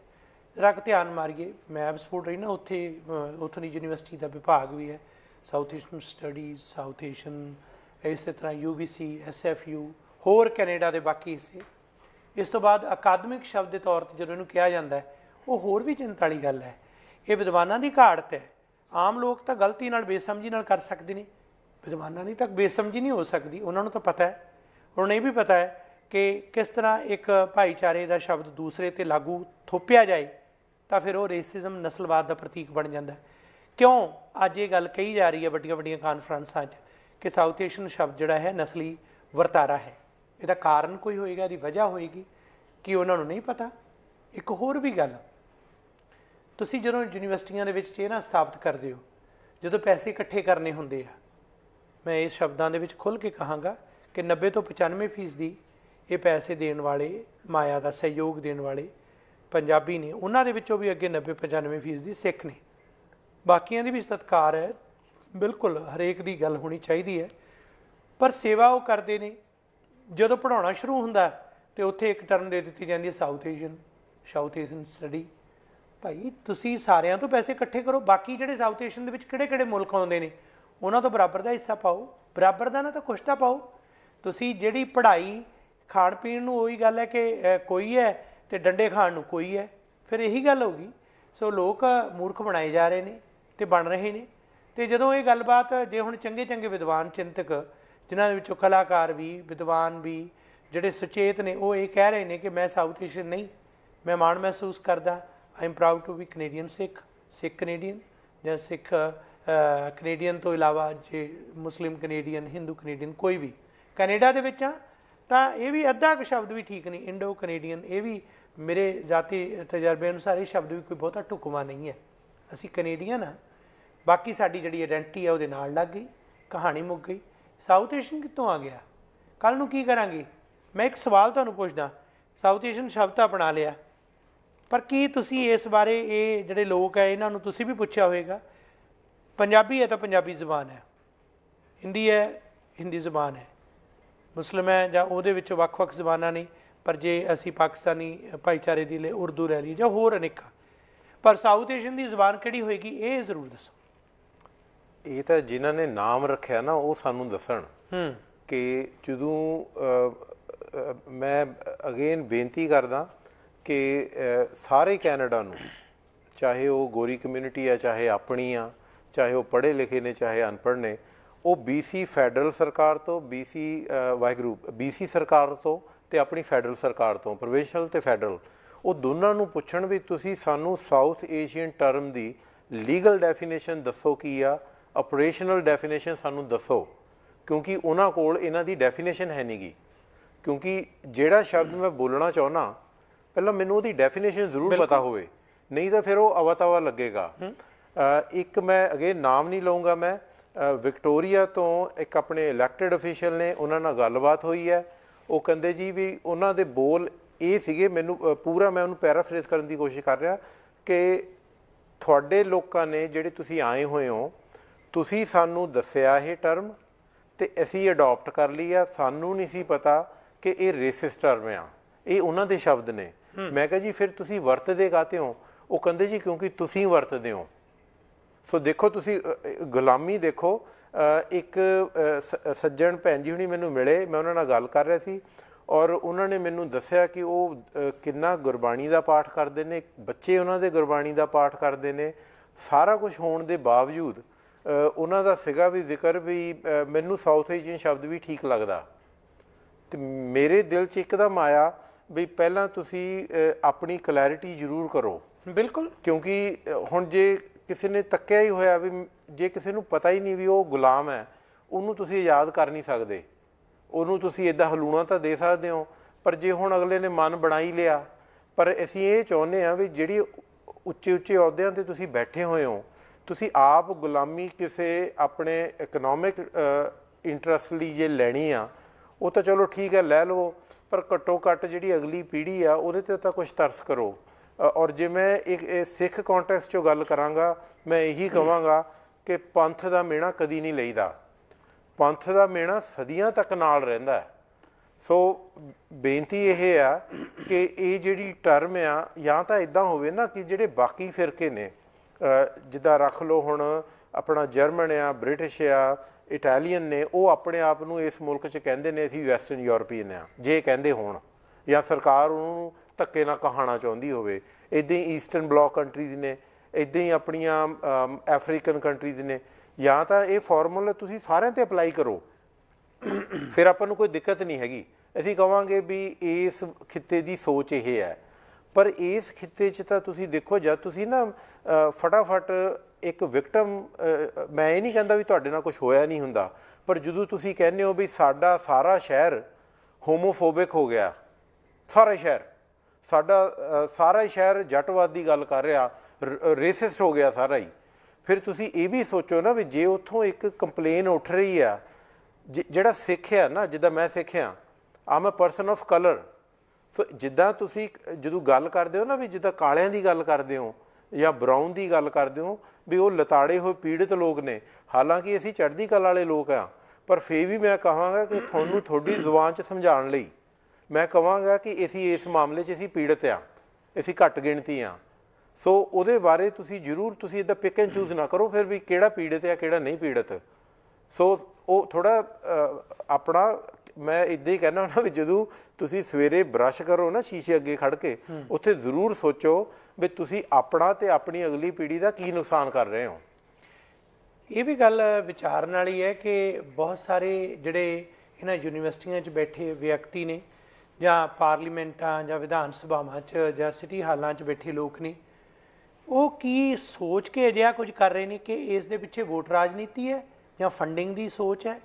ਰੱਖ ਧਿਆਨ ਮਾਰੀਏ ਮੈਂ ਸਪੋਰਟ ਰਹੀ ਨਾ ਉੱਥੇ ਉੱਥੋਂ ਦੀ ਯੂਨੀਵਰਸਿਟੀ ਦਾ ਵਿਭਾਗ ਵੀ ਹੈ south Asian studies south Asian ਇਸੇ ਤਰ੍ਹਾਂ ਯੂਬੀਸੀ ਐਸਐਫਯੂ ਹੋਰ ਕੈਨੇਡਾ ਦੇ ਬਾਕੀ ਹਿੱਸੇ ਇਸ ਤੋਂ ਬਾਅਦ ਅਕਾਦਮਿਕ ਸ਼ਬਦ ਦੇ ਤੌਰ ਤੇ ਜਦੋਂ ਇਹਨੂੰ ਕਿਹਾ ਜਾਂਦਾ ਹੈ ਉਹ ਹੋਰ ਵੀ ਚਿੰਤਾ ਵਾਲੀ ਗੱਲ ਹੈ ਇਹ ਵਿਦਵਾਨਾਂ ਦੀ ਘਾੜਤ ਹੈ ਆਮ ਲੋਕ ਤਾਂ ਗਲਤੀ ਨਾਲ ਬੇਸਮਝੀ ਨਾਲ ਕਰ ਸਕਦੇ ਨੇ ਵਿਦਵਾਨਾਂ ਦੀ ਤੱਕ ਬੇਸਮਝੀ ਨਹੀਂ ਹੋ ਸਕਦੀ ਉਹਨਾਂ ਨੂੰ ਤਾਂ ਪਤਾ ਹੈ ਉਹਨਾਂ ਇਹ ਵੀ ਪਤਾ ਹੈ ਕਿ ਕਿਸ ਤਰ੍ਹਾਂ ਇੱਕ ਭਾਈਚਾਰੇ ਦਾ ਸ਼ਬਦ ਦੂਸਰੇ ਤੇ ਲਾਗੂ ਥੋਪਿਆ ਜਾਏ ਤਾਂ ਫਿਰ ਉਹ ਰੇਸਿਜ਼ਮ ਨਸਲਵਾਦ ਦਾ ਪ੍ਰਤੀਕ ਬਣ ਜਾਂਦਾ ਕਿਉਂ ਅੱਜ ਇਹ ਗੱਲ ਕਹੀ ਜਾ ਰਹੀ ਹੈ ਵੱਡੀਆਂ ਵੱਡੀਆਂ ਕਾਨਫਰੰਸਾਂ 'ਚ ਕਿ ਸਾਊਥ ਏਸ਼ੀਅਨ ਸ਼ਬਦ ਜਿਹੜਾ ਹੈ ਨਸਲੀ ਵਰਤਾਰਾ ਹੈ ਇਹਦਾ ਕਾਰਨ ਕੋਈ ਹੋਏਗਾ ਦੀ ਵਜ੍ਹਾ ਹੋਏਗੀ ਕਿ ਉਹਨਾਂ ਨੂੰ ਨਹੀਂ ਪਤਾ ਇੱਕ ਹੋਰ ਵੀ ਗੱਲ ਤੁਸੀਂ ਜਦੋਂ ਯੂਨੀਵਰਸਿਟੀਆਂ ਦੇ ਵਿੱਚ ਚਿਹਰਾ ਸਥਾਪਿਤ ਕਰਦੇ ਹੋ ਜਦੋਂ ਪੈਸੇ ਇਕੱਠੇ ਕਰਨੇ ਹੁੰਦੇ ਆ ਮੈਂ ਇਸ ਸ਼ਬਦਾਂ ਦੇ ਵਿੱਚ ਖੁੱਲ ਕੇ ਕਹਾਂਗਾ ਕਿ 90 ਤੋਂ 95% ਦੀ ਇਹ ਪੈਸੇ ਦੇਣ ਵਾਲੇ ਮਾਇਆ ਦਾ ਸਹਿਯੋਗ ਦੇਣ ਵਾਲੇ ਪੰਜਾਬੀ ਨੇ ਉਹਨਾਂ ਦੇ ਵਿੱਚੋਂ ਵੀ ਅੱਗੇ 90-95% ਦੀ ਸਿੱਖ ਨੇ ਬਾਕੀਆਂ ਦੀ ਵੀ ਸਤਕਾਰ ਹੈ ਬਿਲਕੁਲ ਹਰੇਕ ਦੀ ਗੱਲ ਹੋਣੀ ਚਾਹੀਦੀ ਹੈ ਪਰ ਸੇਵਾ ਉਹ ਕਰਦੇ ਨੇ ਜਦੋਂ ਪੜਾਉਣਾ ਸ਼ੁਰੂ ਹੁੰਦਾ ਤੇ ਉੱਥੇ ਇੱਕ ਟਰਨ ਦੇ ਦਿੱਤੀ ਜਾਂਦੀ ਹੈ south Asian south Asian study ਭਾਈ ਤੁਸੀਂ ਸਾਰਿਆਂ ਤੋਂ ਪੈਸੇ ਇਕੱਠੇ ਕਰੋ ਬਾਕੀ ਜਿਹੜੇ ਸਾਊਥ ਏਸ਼ੀਅਨ ਦੇ ਵਿੱਚ ਕਿਹੜੇ-ਕਿਹੜੇ ਮੁਲਕ ਆਉਂਦੇ ਨੇ ਉਹਨਾਂ ਤੋਂ ਬਰਾਬਰ ਦਾ ਹਿੱਸਾ ਪਾਓ ਬਰਾਬਰ ਦਾ ਨਾ ਤਾਂ ਕੁਛ ਤਾਂ ਪਾਓ ਤੁਸੀਂ ਜਿਹੜੀ ਪੜ੍ਹਾਈ ਖਾਣ ਪੀਣ ਨੂੰ ਉਹੀ ਗੱਲ ਹੈ ਕਿ ਕੋਈ ਹੈ ਤੇ ਡੰਡੇ ਖਾਣ ਨੂੰ ਕੋਈ ਹੈ ਫਿਰ ਇਹੀ ਗੱਲ ਹੋ ਗਈ ਸੋ ਲੋਕ ਮੂਰਖ ਬਣਾਏ ਜਾ ਰਹੇ ਨੇ ਤੇ ਬਣ ਰਹੇ ਨੇ ਤੇ ਜਦੋਂ ਇਹ ਗੱਲਬਾਤ ਜੇ ਹੁਣ ਚੰਗੇ ਚੰਗੇ ਵਿਦਵਾਨ ਚਿੰਤਕ ਜਿਨ੍ਹਾਂ ਦੇ ਵਿੱਚੋਂ ਕਲਾਕਾਰ ਵੀ ਵਿਦਵਾਨ ਵੀ ਜਿਹੜੇ ਸੁਚੇਤ ਨੇ ਉਹ ਇਹ ਕਹਿ ਰਹੇ ਨੇ ਕਿ ਮੈਂ ਸਾਊਥ ਏਸ਼ੀਅਨ ਨਹੀਂ ਮੈਂ ਮਾਣ ਮਹਿਸੂਸ ਕਰਦਾ I am proud to be Canadian Sikh Sikh Canadian ਜਾਂ ਸਿੱਖ ਕੈਨੇਡੀਅਨ ਤੋਂ ਇਲਾਵਾ ਜੇ ਮੁਸਲਿਮ ਕੈਨੇਡੀਅਨ ਹਿੰਦੂ ਕੈਨੇਡੀਅਨ ਕੋਈ ਵੀ ਕੈਨੇਡਾ ਦੇ ਵਿੱਚ ਆ ਤਾਂ ਇਹ ਵੀ ਅੱਧਾ ਕੁ ਸ਼ਬਦ ਵੀ ਠੀਕ ਨਹੀਂ ਇੰਡੋ ਕੈਨੇਡੀਅਨ ਇਹ ਵੀ ਮੇਰੇ ਜਾਤੀ ਤਜਰਬੇ ਅਨੁਸਾਰ ਇਹ ਸ਼ਬਦ ਵੀ ਕੋਈ ਬਹੁਤਾ ਢੁਕਵਾ ਨਹੀਂ ਹੈ ਅਸੀਂ ਕੈਨੇਡੀਅਨ ਆ ਬਾਕੀ ਸਾਡੀ ਜਿਹੜੀ ਆਇਡੈਂਟੀ ਆ ਉਹਦੇ ਨਾਲ ਲੱਗ ਗਈ ਕਹਾਣੀ ਮੁੱਕ ਗਈ ਸਾਊਥ ਏਸ਼ੀਅਨ ਕਿੱਥੋਂ ਆ ਗਿਆ ਕੱਲ ਨੂੰ ਕੀ ਕਰਾਂਗੇ ਮੈਂ ਇੱਕ ਸਵਾਲ ਤੁਹਾਨੂੰ ਪੁੱਛਦਾ ਸਾਊਥ ਏਸ਼ੀਅਨ ਸ਼ਬਦ ਬਣਾ ਲਿਆ ਪਰ ਕੀ ਤੁਸੀਂ ਇਸ ਬਾਰੇ ਇਹ ਜਿਹੜੇ ਲੋਕ ਹੈ ਇਹਨਾਂ ਨੂੰ ਤੁਸੀਂ ਵੀ ਪੁੱਛਿਆ ਹੋਵੇਗਾ ਪੰਜਾਬੀ ਹੈ ਤਾਂ ਪੰਜਾਬੀ ਜ਼ੁਬਾਨ ਹੈ ਹਿੰਦੀ ਹੈ ਹਿੰਦੀ ਜ਼ੁਬਾਨ ਹੈ ਮੁਸਲਮਾਨ ਹੈ ਜਾਂ ਉਹਦੇ ਵਿੱਚ ਵੱਖ-ਵੱਖ ਜ਼ੁਬਾਨਾਂ ਨੇ ਪਰ ਜੇ ਅਸੀਂ ਪਾਕਿਸਤਾਨੀ ਭਾਈਚਾਰੇ ਦੀ ਲਈ ਉਰਦੂ ਲੈ ਲਈ ਜਾਂ ਹੋਰ ਅਨੇਕਾਂ ਪਰ ਸਾਊਥ ਏਸ਼ੀਅਨ ਦੀ ਜ਼ੁਬਾਨ ਕਿਹੜੀ ਹੋਏਗੀ ਇਹ ਜ਼ਰੂਰ ਦੱਸੋ ਇਹ ਤਾਂ ਜਿਨ੍ਹਾਂ ਨੇ ਨਾਮ ਰੱਖਿਆ ਨਾ ਉਹ ਸਾਨੂੰ ਦੱਸਣ ਹੂੰ ਕਿ ਜਦੋਂ ਮੈਂ ਅਗੇਨ ਬੇਨਤੀ ਕਰਦਾ ਕਿ ਸਾਰੇ ਕੈਨੇਡਾ ਨੂੰ ਚਾਹੇ ਉਹ ਗੋਰੀ ਕਮਿਊਨਿਟੀ ਆ ਚਾਹੇ ਆਪਣੀ ਆ ਚਾਹੇ ਉਹ ਪੜ੍ਹੇ ਲਿਖੇ ਨੇ ਚਾਹੇ ਅਨਪੜ੍ਹ ਨੇ ਉਹ BC ਫੈਡਰਲ ਸਰਕਾਰ ਤੋਂ BC ਵਾਹਿਗੁਰੂ BC ਸਰਕਾਰ ਤੋਂ ਤੇ ਆਪਣੀ ਫੈਡਰਲ ਸਰਕਾਰ ਤੋਂ ਪ੍ਰੋਵਿੰਸ਼ੀਅਲ ਤੇ ਫੈਡਰਲ ਉਹ ਦੋਨਾਂ ਨੂੰ ਪੁੱਛਣ ਵੀ ਤੁਸੀਂ ਸਾਨੂੰ ਸਾਊਥ ਏਸ਼ੀਅਨ ਟਰਮ ਦੀ ਲੀਗਲ ਡੈਫੀਨੇਸ਼ਨ ਦੱਸੋ ਕੀ ਆ ਆਪਰੇਸ਼ਨਲ ਡੈਫੀਨੇਸ਼ਨ ਸਾਨੂੰ ਦੱਸੋ ਕਿਉਂਕਿ ਉਹਨਾਂ ਕੋਲ ਇਹਨਾਂ ਦੀ ਡੈਫੀਨੇਸ਼ਨ ਹੈ ਨਹੀਂਗੀ ਕਿਉਂਕਿ ਜਿਹੜਾ ਸ਼ਬਦ ਮੈਂ ਬੋਲਣਾ ਚਾਹਣਾ ਪਹਿਲਾਂ ਮੈਨੂੰ ਉਹਦੀ ਡੈਫੀਨੇਸ਼ਨ ਜ਼ਰੂਰ ਪਤਾ ਹੋਵੇ ਨਹੀਂ ਤਾਂ ਫਿਰ ਉਹ ਅਵਤਾਵਾ ਲੱਗੇਗਾ ਇੱਕ ਮੈਂ ਅਗੇ ਨਾਮ ਨਹੀਂ ਲਵਾਂਗਾ ਮੈਂ ਵਿਕਟੋਰੀਆ ਤੋਂ ਇੱਕ ਆਪਣੇ ਇਲੈਕਟਿਡ ਅਫੀਸ਼ੀਅਲ ਨੇ ਉਹਨਾਂ ਨਾਲ ਗੱਲਬਾਤ ਹੋਈ ਹੈ ਉਹ ਕਹਿੰਦੇ ਜੀ ਵੀ ਉਹਨਾਂ ਦੇ ਬੋਲ ਇਹ ਸੀਗੇ ਮੈਨੂੰ ਪੂਰਾ ਮੈਂ ਉਹਨੂੰ ਪੈਰਾਫਰੇਜ਼ ਕਰਨ ਦੀ ਕੋਸ਼ਿਸ਼ ਕਰ ਰਿਹਾ ਕਿ ਤੁਹਾਡੇ ਲੋਕਾਂ ਨੇ ਜਿਹੜੇ ਤੁਸੀਂ ਆਏ ਹੋਏ ਹੋ ਤੁਸੀਂ ਸਾਨੂੰ ਦੱਸਿਆ ਇਹ ਟਰਮ ਤੇ ਅਸੀਂ ਅਡਾਪਟ ਕਰ ਲਈ ਆ ਸਾਨੂੰ ਨਹੀਂ ਸੀ ਪਤਾ ਕਿ ਇਹ ਰੇਸਿਸ ਟਰਮ ਆ ਇਹ ਉਹਨਾਂ ਦੇ ਸ਼ਬਦ ਨੇ ਮੈਂ ਕਿਹਾ ਜੀ ਫਿਰ ਤੁਸੀਂ ਵਰਤਦੇ ਕਾਤੇ ਹੋ ਉਹ ਕਹਿੰਦੇ ਜੀ ਕਿਉਂਕਿ ਤੁਸੀਂ ਵਰਤਦੇ ਹੋ ਸੋ ਦੇਖੋ ਤੁਸੀਂ ਗੁਲਾਮੀ ਦੇਖੋ ਇੱਕ ਸੱਜਣ ਭੈਣ ਜੀ ਹੁਣੀ ਮੈਨੂੰ ਮਿਲੇ ਮੈਂ ਉਹਨਾਂ ਨਾਲ ਗੱਲ ਕਰ ਰਿਹਾ ਸੀ ਔਰ ਉਹਨਾਂ ਨੇ ਮੈਨੂੰ ਦੱਸਿਆ ਕਿ ਉਹ ਕਿੰਨਾ ਗੁਰਬਾਣੀ ਦਾ ਪਾਠ ਕਰਦੇ ਨੇ ਬੱਚੇ ਉਹਨਾਂ ਦੇ ਗੁਰਬਾਣੀ ਦਾ ਪਾਠ ਕਰਦੇ ਨੇ ਸਾਰਾ ਕੁਝ ਹੋਣ ਦੇ ਬਾਵਜੂਦ ਉਹਨਾਂ ਦਾ ਸਿਗਾ ਵੀ ਜ਼ਿਕਰ ਵੀ ਮੈਨੂੰ ਸਾਊਥ ਏਸ਼ੀਅਨ ਸ਼ਬਦ ਵੀ ਠੀਕ ਲੱਗਦਾ ਤੇ ਮੇਰੇ ਦਿਲ 'ਚ ਇੱਕਦਮ ਆਇਆ ਵੀ ਪਹਿਲਾਂ ਤੁਸੀਂ ਆਪਣੀ ਕਲੈਰਿਟੀ ਜ਼ਰੂਰ ਕਰੋ ਬਿਲਕੁਲ ਕਿਉਂਕਿ ਹੁਣ ਜੇ ਕਿਸੇ ਨੇ ਤੱਕਿਆ ਹੀ ਹੋਇਆ ਵੀ ਜੇ ਕਿਸੇ ਨੂੰ ਪਤਾ ਹੀ ਨਹੀਂ ਵੀ ਉਹ ਗੁਲਾਮ ਹੈ ਉਹਨੂੰ ਤੁਸੀਂ ਆਜ਼ਾਦ ਕਰ ਨਹੀਂ ਸਕਦੇ ਉਹਨੂੰ ਤੁਸੀਂ ਇਦਾਂ ਹਲੂਣਾ ਤਾਂ ਦੇ ਸਕਦੇ ਹੋ ਪਰ ਜੇ ਹੁਣ ਅਗਲੇ ਨੇ ਮਨ ਬਣਾਈ ਲਿਆ ਪਰ ਅਸੀਂ ਇਹ ਚਾਹੁੰਦੇ ਆ ਵੀ ਜਿਹੜੀ ਉੱਚੇ ਉੱਚੇ ਅਹੁਦਿਆਂ ਤੇ ਤੁਸੀਂ ਬੈਠੇ ਹੋਏ ਹੋ ਤੁਸੀਂ ਆਪ ਗੁਲਾਮੀ ਕਿਸੇ ਆਪਣੇ ਇਕਨੋਮਿਕ ਇੰਟਰਸਟ ਲਈ ਜੇ ਲੈਣੀ ਆ ਉਹ ਤਾਂ ਚਲੋ ਠੀਕ ਹੈ ਲੈ ਲਵੋ ਪਰ ਘਟੋ ਘਟ ਜਿਹੜੀ ਅਗਲੀ ਪੀੜ੍ਹੀ ਆ ਉਹਦੇ ਤੇ ਤਾਂ ਕੁਝ ਤਰਸ ਕਰੋ ਔਰ ਜੇ ਮੈਂ ਇੱਕ ਸਿੱਖ ਕੰਟੈਕਸਟ ਚੋਂ ਗੱਲ ਕਰਾਂਗਾ ਮੈਂ ਇਹੀ ਕਹਾਂਗਾ ਕਿ ਪੰਥ ਦਾ ਮੇਣਾ ਕਦੀ ਨਹੀਂ ਲਈਦਾ ਪੰਥ ਦਾ ਮੇਣਾ ਸਦੀਆਂ ਤੱਕ ਨਾਲ ਰਹਿੰਦਾ ਹੈ ਸੋ ਬੇਨਤੀ ਇਹ ਹੈ ਕਿ ਇਹ ਜਿਹੜੀ ਟਰਮ ਆ ਜਾਂ ਤਾਂ ਇਦਾਂ ਹੋਵੇ ਨਾ ਕਿ ਜਿਹੜੇ ਬਾਕੀ ਫਿਰਕੇ ਨੇ ਜਿੱਦਾਂ ਰੱਖ ਲਓ ਹੁਣ ਆਪਣਾ ਜਰਮਨ ਆ ਬ੍ਰਿਟਿਸ਼ ਆ ਇਟਾਲੀਅਨ ਨੇ ਉਹ ਆਪਣੇ ਆਪ ਨੂੰ ਇਸ ਮੁਲਕ 'ਚ ਕਹਿੰਦੇ ਨੇ ਅਸੀਂ ਵੈਸਟਰਨ ਯੂਰਪੀਅਨ ਆ ਜੇ ਕਹਿੰਦੇ ਹੋਣ ਜਾਂ ਸਰਕਾਰ ਉਹਨੂੰ ਧੱਕੇ ਨਾਲ ਕਹਾਣਾ ਚਾਹੁੰਦੀ ਹੋਵੇ ਇਦਾਂ ਹੀ ਈਸਟਰਨ ਬਲੌਕ ਕੰਟਰੀਜ਼ ਨੇ ਇਦਾਂ ਹੀ ਆਪਣੀਆਂ ਅਫਰੀਕਨ ਕੰਟਰੀਜ਼ ਨੇ ਜਾਂ ਤਾਂ ਇਹ ਫਾਰਮੂਲਾ ਤੁਸੀਂ ਸਾਰਿਆਂ ਤੇ ਅਪਲਾਈ ਕਰੋ ਫਿਰ ਆਪਾਂ ਨੂੰ ਕੋਈ ਦਿੱਕਤ ਨਹੀਂ ਹੈਗੀ ਅਸੀਂ ਕਵਾਂਗੇ ਵੀ ਇਸ ਖਿੱਤੇ ਦੀ ਸੋਚ ਇਹ ਹੈ ਪਰ ਇਸ ਖਿੱਤੇ 'ਚ ਤਾਂ ਤੁਸੀਂ ਦੇਖੋ ਜਦ ਤੁਸੀਂ ਨਾ ਫਟਾਫਟ ਇੱਕ ਵਿਕਟਮ ਮੈਂ ਇਹ ਨਹੀਂ ਕਹਿੰਦਾ ਵੀ ਤੁਹਾਡੇ ਨਾਲ ਕੁਝ ਹੋਇਆ ਨਹੀਂ ਹੁੰਦਾ ਪਰ ਜਦੋਂ ਤੁਸੀਂ ਕਹਿੰਦੇ ਹੋ ਵੀ ਸਾਡਾ ਸਾਰਾ ਸ਼ਹਿਰ ਹੋਮੋਫੋਬਿਕ ਹੋ ਗਿਆ ਸਾਰਾ ਸ਼ਹਿਰ ਸਾਡਾ ਸਾਰਾ ਸ਼ਹਿਰ ਜੱਟਵਾਦ ਦੀ ਗੱਲ ਕਰ ਰਿਹਾ ਰੇਸਿਸਟ ਹੋ ਗਿਆ ਸਾਰਾ ਹੀ ਫਿਰ ਤੁਸੀਂ ਇਹ ਵੀ ਸੋਚੋ ਨਾ ਵੀ ਜੇ ਉੱਥੋਂ ਇੱਕ ਕੰਪਲੇਨ ਉੱਠ ਰਹੀ ਆ ਜਿਹੜਾ ਸਿੱਖ ਹੈ ਨਾ ਜਿੱਦਾਂ ਮੈਂ ਸਿੱਖਿਆ I'm a person of colour so ਜਿੱਦਾਂ ਤੁਸੀਂ ਜਦੋਂ ਗੱਲ ਕਰਦੇ ਹੋ ਨਾ ਵੀ ਜਿੱਦਾਂ ਕਾਲਿਆਂ ਦੀ ਗੱਲ ਕਰਦੇ ਹੋ ਜਾਂ ਬ੍ਰਾਊਨ ਦੀ ਗੱਲ ਕਰਦੇ ਹੋ ਵੀ ਉਹ ਲਤਾੜੇ ਹੋਏ ਪੀੜਤ ਲੋਕ ਨੇ ਹਾਲਾਂਕਿ ਅਸੀਂ ਚੜ੍ਹਦੀ ਕਲਾ ਵਾਲੇ ਲੋਕ ਆ ਪਰ ਫੇਰ ਵੀ ਮੈਂ ਕਹਾਂਗਾ ਕਿ ਤੁਹਾਨੂੰ ਤੁਹਾਡੀ ਜ਼ੁਬਾਨ 'ਚ ਸਮਝਾਉਣ ਲਈ ਮੈਂ ਕਹਾਂਗਾ ਕਿ ਅਸੀਂ ਇਸ ਮਾਮਲੇ 'ਚ ਅਸੀਂ ਪੀੜਤ ਆ ਅਸੀਂ ਘੱਟ ਗਿਣਤੀ ਆ ਸੋ ਉਹਦੇ ਬਾਰੇ ਤੁਸੀਂ ਜ਼ਰੂਰ ਤੁਸੀਂ ਇਹਦਾ ਪਿਕ ਐਂਡ ਚੂਜ਼ ਨਾ ਕਰੋ ਫਿਰ ਵੀ ਕਿਹੜਾ ਪੀੜਤ ਆ ਕਿਹੜਾ ਨਹੀਂ ਪੀੜਤ ਸੋ ਉਹ ਥੋੜਾ ਆਪਣਾ ਮੈਂ ਇਦਾਂ ਹੀ ਕਹਿਣਾ ਹੁੰਦਾ ਵੀ ਜਦੋਂ ਤੁਸੀਂ ਸਵੇਰੇ ਬ੍ਰਸ਼ ਕਰੋ ਨਾ ਸ਼ੀਸ਼ੇ ਅੱਗੇ ਖੜ ਕੇ ਉੱਥੇ ਜ਼ਰੂਰ ਸੋਚੋ ਵੀ ਤੁਸੀਂ ਆਪਣਾ ਤੇ ਆਪਣੀ ਅਗਲੀ ਪੀੜ੍ਹੀ ਦਾ ਕੀ ਨੁਕਸਾਨ ਕਰ ਰਹੇ ਹੋ ਇਹ ਵੀ ਗੱਲ ਵਿਚਾਰਨ ਵਾਲੀ ਹੈ ਕਿ ਬਹੁਤ ਸਾਰੇ ਜਿਹੜੇ ਇਹਨਾਂ ਯੂਨੀਵਰਸਿਟੀਆਂ 'ਚ ਬੈਠੇ ਵਿਅਕਤੀ ਨੇ ਜਾਂ ਪਾਰਲੀਮੈਂਟਾਂ ਜਾਂ ਵਿਧਾਨ ਸਭਾਵਾਂ 'ਚ ਜਾਂ ਸਿਟੀ ਹਾਲਾਂ 'ਚ ਬੈਠੇ ਲੋਕ ਨੇ ਉਹ ਕੀ ਸੋਚ ਕੇ ਅਜਿਹਾ ਕੁਝ ਕਰ ਰਹੇ ਨੇ ਕਿ ਇਸ ਦੇ ਪਿੱਛੇ ਵੋਟ ਰਾਜਨੀਤੀ ਹੈ ਜਾਂ ਫੰਡਿੰਗ ਦੀ ਸੋਚ ਹੈ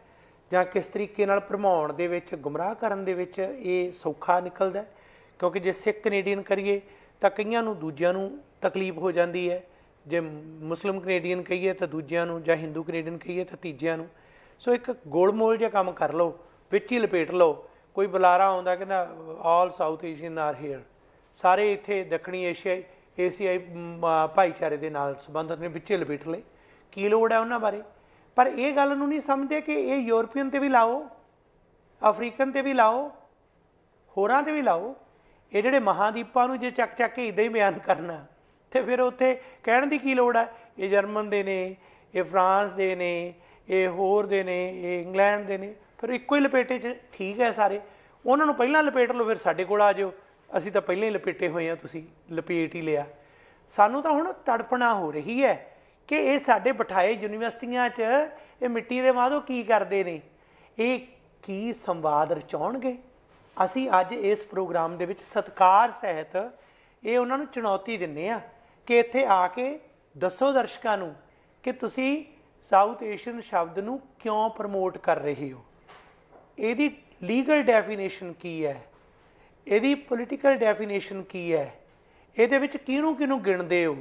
ਜਾਂ ਕਿਸ ਤਰੀਕੇ ਨਾਲ ਭਰਮਾਉਣ ਦੇ ਵਿੱਚ ਗੁੰਮਰਾਹ ਕਰਨ ਦੇ ਵਿੱਚ ਇਹ ਸੌਖਾ ਨਿਕਲਦਾ ਕਿਉਂਕਿ ਜੇ ਸਿੱਖ ਕੈਨੇਡੀਅਨ ਕਰੀਏ ਤਾਂ ਕਈਆਂ ਨੂੰ ਦੂਜਿਆਂ ਨੂੰ ਤਕਲੀਫ ਹੋ ਜਾਂਦੀ ਹੈ ਜੇ ਮੁਸਲਮ ਕੈਨੇਡੀਅਨ ਕਹੀਏ ਤਾਂ ਦੂਜਿਆਂ ਨੂੰ ਜਾਂ ਹਿੰਦੂ ਕੈਨੇਡੀਅਨ ਕਹੀਏ ਤਾਂ ਤੀਜਿਆਂ ਨੂੰ ਸੋ ਇੱਕ ਗੋਲਮੋਲ ਜਿਹਾ ਕੰਮ ਕਰ ਲਓ ਵਿੱਚ ਹੀ ਲਪੇਟ ਲਓ ਕੋਈ ਬੁਲਾਰਾ ਆਉਂਦਾ ਕਹਿੰਦਾ all south Asian are here ਸਾਰੇ ਇੱਥੇ ਦੱਖਣੀ ਏਸ਼ੀਆ ਏਸ਼ੀਆਈ ਭਾਈਚਾਰੇ ਦੇ ਨਾਲ ਸੰਬੰਧਤ ਨੇ ਵਿੱਚੇ ਲਪੇਟ ਲਏ ਕੀ ਲੋੜ ਹੈ ਉਹਨਾਂ ਬਾਰੇ ਪਰ ਇਹ ਗੱਲ ਨੂੰ ਨਹੀਂ ਸਮਝਦੇ ਕਿ ਇਹ ਯੂਰਪੀਅਨ ਤੇ ਵੀ ਲਾਓ ਅਫਰੀਕਨ ਤੇ ਵੀ ਲਾਓ ਹੋਰਾਂ ਤੇ ਵੀ ਲਾਓ ਇਹ ਜਿਹੜੇ ਮਹਾਦੀਪਾਂ ਨੂੰ ਜੇ ਚੱਕ ਚੱਕ ਕੇ ਇਦਾਂ ਹੀ ਬਿਆਨ ਕਰਨਾ ਤੇ ਫਿਰ ਉੱਥੇ ਕਹਿਣ ਦੀ ਕੀ ਲੋੜ ਹੈ ਇਹ ਜਰਮਨ ਦੇ ਨੇ ਇਹ ਫਰਾਂਸ ਦੇ ਨੇ ਇਹ ਹੋਰ ਦੇ ਨੇ ਇਹ ਇੰਗਲੈਂਡ ਦੇ ਨੇ ਫਿਰ ਇੱਕੋ ਹੀ ਲਪੇਟੇ 'ਚ ਠੀਕ ਹੈ ਸਾਰੇ ਉਹਨਾਂ ਨੂੰ ਪਹਿਲਾਂ ਲਪੇਟ ਲਓ ਫਿਰ ਸਾਡੇ ਕੋਲ ਆ ਜਿਓ ਅਸੀਂ ਤਾਂ ਪਹਿਲਾਂ ਹੀ ਲਪੇਟੇ ਹੋਏ ਆ ਤੁਸੀਂ ਲਪੇਟ ਹੀ ਲਿਆ ਸਾਨੂੰ ਤਾਂ ਹੁਣ ਤੜਪਣਾ ਹੋ ਰਹੀ ਹੈ ਕਿ ਇਹ ਸਾਡੇ ਬਿਠਾਏ ਯੂਨੀਵਰਸਿਟੀਆਂ 'ਚ ਇਹ ਮਿੱਟੀ ਦੇ ਮਾਦੋ ਕੀ ਕਰਦੇ ਨੇ ਇਹ ਕੀ ਸੰਵਾਦ ਰਚਾਉਣਗੇ ਅਸੀਂ ਅੱਜ ਇਸ ਪ੍ਰੋਗਰਾਮ ਦੇ ਵਿੱਚ ਸਤਕਾਰ ਸਹਿਤ ਇਹ ਉਹਨਾਂ ਨੂੰ ਚੁਣੌਤੀ ਦਿੰਨੇ ਆ ਕਿ ਇੱਥੇ ਆ ਕੇ ਦੱਸੋ ਦਰਸ਼ਕਾਂ ਨੂੰ ਕਿ ਤੁਸੀਂ ਸਾਊਥ ਏਸ਼ੀਅਨ ਸ਼ਬਦ ਨੂੰ ਕਿਉਂ ਪ੍ਰਮੋਟ ਕਰ ਰਹੇ ਹੋ ਇਹਦੀ ਲੀਗਲ ਡੈਫੀਨੇਸ਼ਨ ਕੀ ਹੈ ਇਹਦੀ ਪੋਲੀਟੀਕਲ ਡੈਫੀਨੇਸ਼ਨ ਕੀ ਹੈ ਇਹਦੇ ਵਿੱਚ ਕਿਹਨੂੰ ਕਿਹਨੂੰ ਗਿਣਦੇ ਹੋ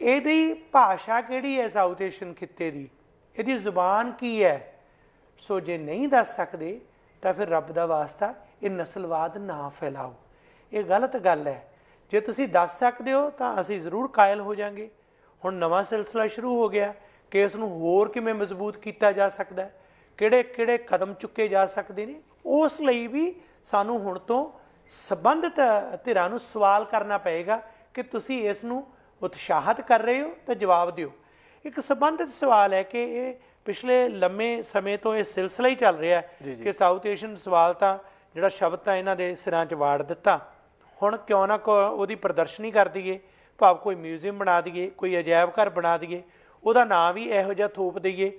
ਇਹਦੀ ਭਾਸ਼ਾ ਕਿਹੜੀ ਹੈ ਸਾਊਥ ਏਸ਼ੀਅਨ ਖਿੱਤੇ ਦੀ ਇਹਦੀ ਜ਼ੁਬਾਨ ਕੀ ਹੈ ਸੋ ਜੇ ਨਹੀਂ ਦੱਸ ਸਕਦੇ ਤਾਂ ਫਿਰ ਰੱਬ ਦਾ ਵਾਸਤਾ ਇਹ ਨਸਲਵਾਦ ਨਾ ਫੈਲਾਓ ਇਹ ਗਲਤ ਗੱਲ ਹੈ ਜੇ ਤੁਸੀਂ ਦੱਸ ਸਕਦੇ ਹੋ ਤਾਂ ਅਸੀਂ ਜ਼ਰੂਰ ਕਾਇਲ ਹੋ ਜਾਾਂਗੇ ਹੁਣ ਨਵਾਂ ਸਿਲਸਿਲਾ ਸ਼ੁਰੂ ਹੋ ਗਿਆ ਕਿ ਇਸ ਨੂੰ ਹੋਰ ਕਿਵੇਂ ਮਜ਼ਬੂਤ ਕੀਤਾ ਜਾ ਸਕਦਾ ਹੈ ਕਿਹੜੇ-ਕਿਹੜੇ ਕਦਮ ਚੁੱਕੇ ਜਾ ਸਕਦੇ ਨੇ ਉਸ ਲਈ ਵੀ ਸਾਨੂੰ ਹੁਣ ਤੋਂ ਸਬੰਧਤ ਧਿਰਾਂ ਨੂੰ ਸਵਾਲ ਕਰਨਾ ਪਏਗਾ ਕਿ ਤੁਸੀਂ ਇਸ ਨੂੰ ਉਤਸ਼ਾਹਤ ਕਰ ਰਹੇ ਹੋ ਤਾਂ ਜਵਾਬ ਦਿਓ ਇੱਕ ਸਬੰਧਤ ਸਵਾਲ ਹੈ ਕਿ ਇਹ ਪਿਛਲੇ ਲੰਮੇ ਸਮੇਂ ਤੋਂ ਇਹ سلسلہ ਹੀ ਚੱਲ ਰਿਹਾ ਹੈ ਕਿ ਸਾਊਥ ਏਸ਼ੀਅਨ ਸਵਾਲ ਤਾਂ ਜਿਹੜਾ ਸ਼ਬਦ ਤਾਂ ਇਹਨਾਂ ਦੇ ਸਿਰਾਂ 'ਚ ਵਾੜ ਦਿੱਤਾ ਹੁਣ ਕਿਉਂ ਨਾ ਉਹਦੀ ਪ੍ਰਦਰਸ਼ਨੀ ਕਰ ਦਈਏ ਭਾਵ ਕੋਈ ਮਿਊਜ਼ੀਅਮ ਬਣਾ ਦਈਏ ਕੋਈ ਅਜਾਇਬ ਘਰ ਬਣਾ ਦਈਏ ਉਹਦਾ ਨਾਂ ਵੀ ਇਹੋ ਜਿਹਾ ਥੋਪ ਦਈਏ